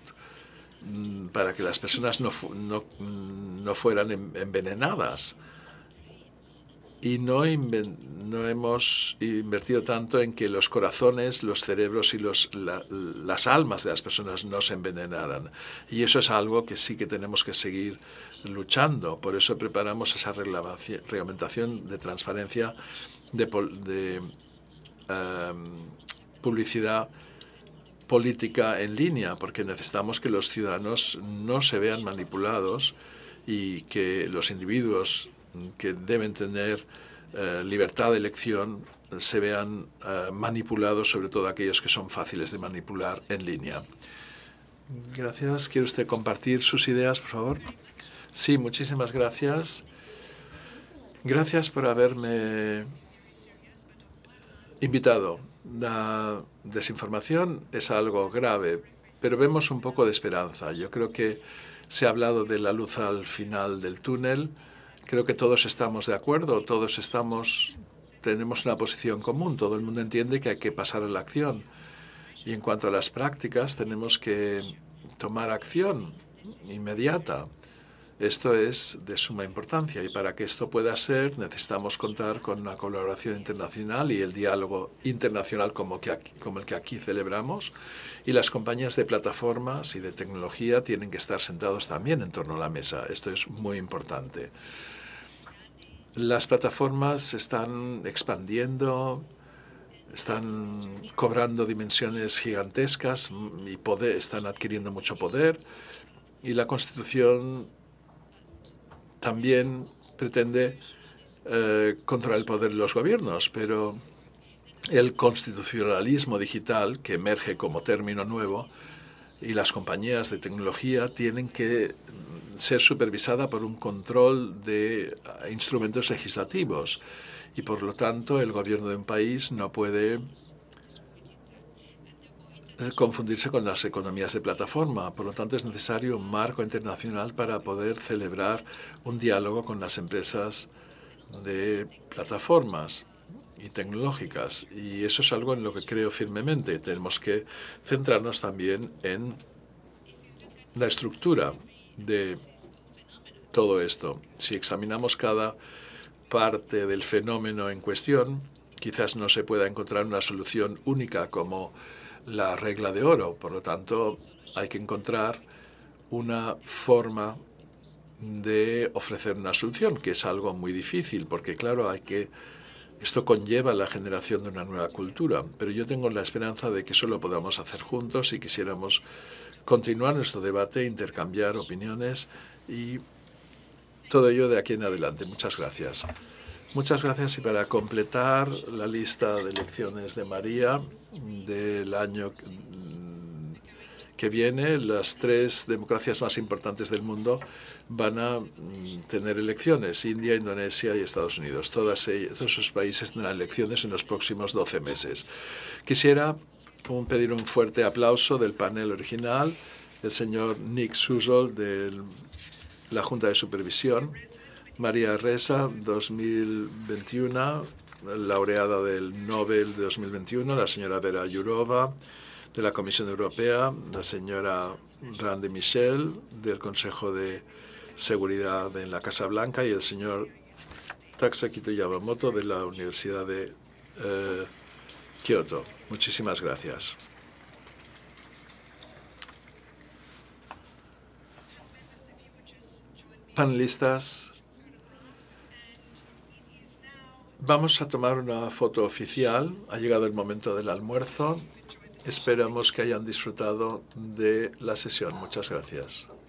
Mm, para que las personas no, mm, fueran envenenadas. Y no, hemos invertido tanto en que los corazones, los cerebros y los, las almas de las personas no se envenenaran. Y eso es algo que sí que tenemos que seguir luchando. Por eso preparamos esa reglamentación de transparencia de, em, publicidad política en línea, porque necesitamos que los ciudadanos no se vean manipulados y que los individuos que deben tener eh, libertad de elección se vean eh, manipulados, sobre todo aquellos que son fáciles de manipular en línea. Gracias. ¿Quiere usted compartir sus ideas, por favor? Sí, muchísimas gracias. Gracias por haberme invitado desinformación es algo grave, pero vemos un poco de esperanza. Yo creo que se ha hablado de la luz al final del túnel. Creo que todos estamos de acuerdo, todos estamos, tenemos una posición común, todo el mundo entiende que hay que pasar a la acción. Y en cuanto a las prácticas, tenemos que tomar acción inmediata. Esto es de suma importancia y para que esto pueda ser necesitamos contar con una colaboración internacional y el diálogo internacional como, que como el que aquí celebramos y las compañías de plataformas y de tecnología tienen que estar sentados también en torno a la mesa. Esto es muy importante. Las plataformas están expandiendo, están cobrando dimensiones gigantescas mm, y poder, están adquiriendo mucho poder y la Constitución también pretende eh, controlar el poder de los gobiernos, pero el constitucionalismo digital, que emerge como término nuevo, y las compañías de tecnología tienen que ser supervisadas por un control de eh, instrumentos legislativos y por lo tanto el gobierno de un país no puede confundirse con las economías de plataforma. Por lo tanto, es necesario un marco internacional para poder celebrar un diálogo con las empresas de plataformas y tecnológicas. Y eso es algo en lo que creo firmemente. Tenemos que centrarnos también en la estructura de todo esto. Si examinamos cada parte del fenómeno en cuestión, quizás no se pueda encontrar una solución única como la regla de oro. Por lo tanto, hay que encontrar una forma de ofrecer una solución, que es algo muy difícil, porque claro, hay que esto conlleva la generación de una nueva cultura, pero yo tengo la esperanza de que eso lo podamos hacer juntos y quisiéramos continuar nuestro debate, intercambiar opiniones y todo ello de aquí en adelante. Muchas gracias. Muchas gracias y para completar la lista de elecciones de María mm, del año mm, que viene, las tres democracias más importantes del mundo van a mm, tener elecciones, India, Indonesia y Estados Unidos. todos esos países tendrán elecciones en los próximos 12 meses. Quisiera pedir un fuerte aplauso del panel original, el señor Nick Susol de la Junta de Supervisión, María Reza, 2021, laureada del Nobel de 2021, la señora Vera Yurova, de la Comisión Europea, la señora Randy Michel, del Consejo de Seguridad en la Casa Blanca, y el señor Taksakito Yamamoto, de la Universidad de eh, Kioto. Muchísimas gracias. Panelistas, Vamos a tomar una foto oficial. Ha llegado el momento del almuerzo. Esperamos que hayan disfrutado de la sesión. Muchas gracias.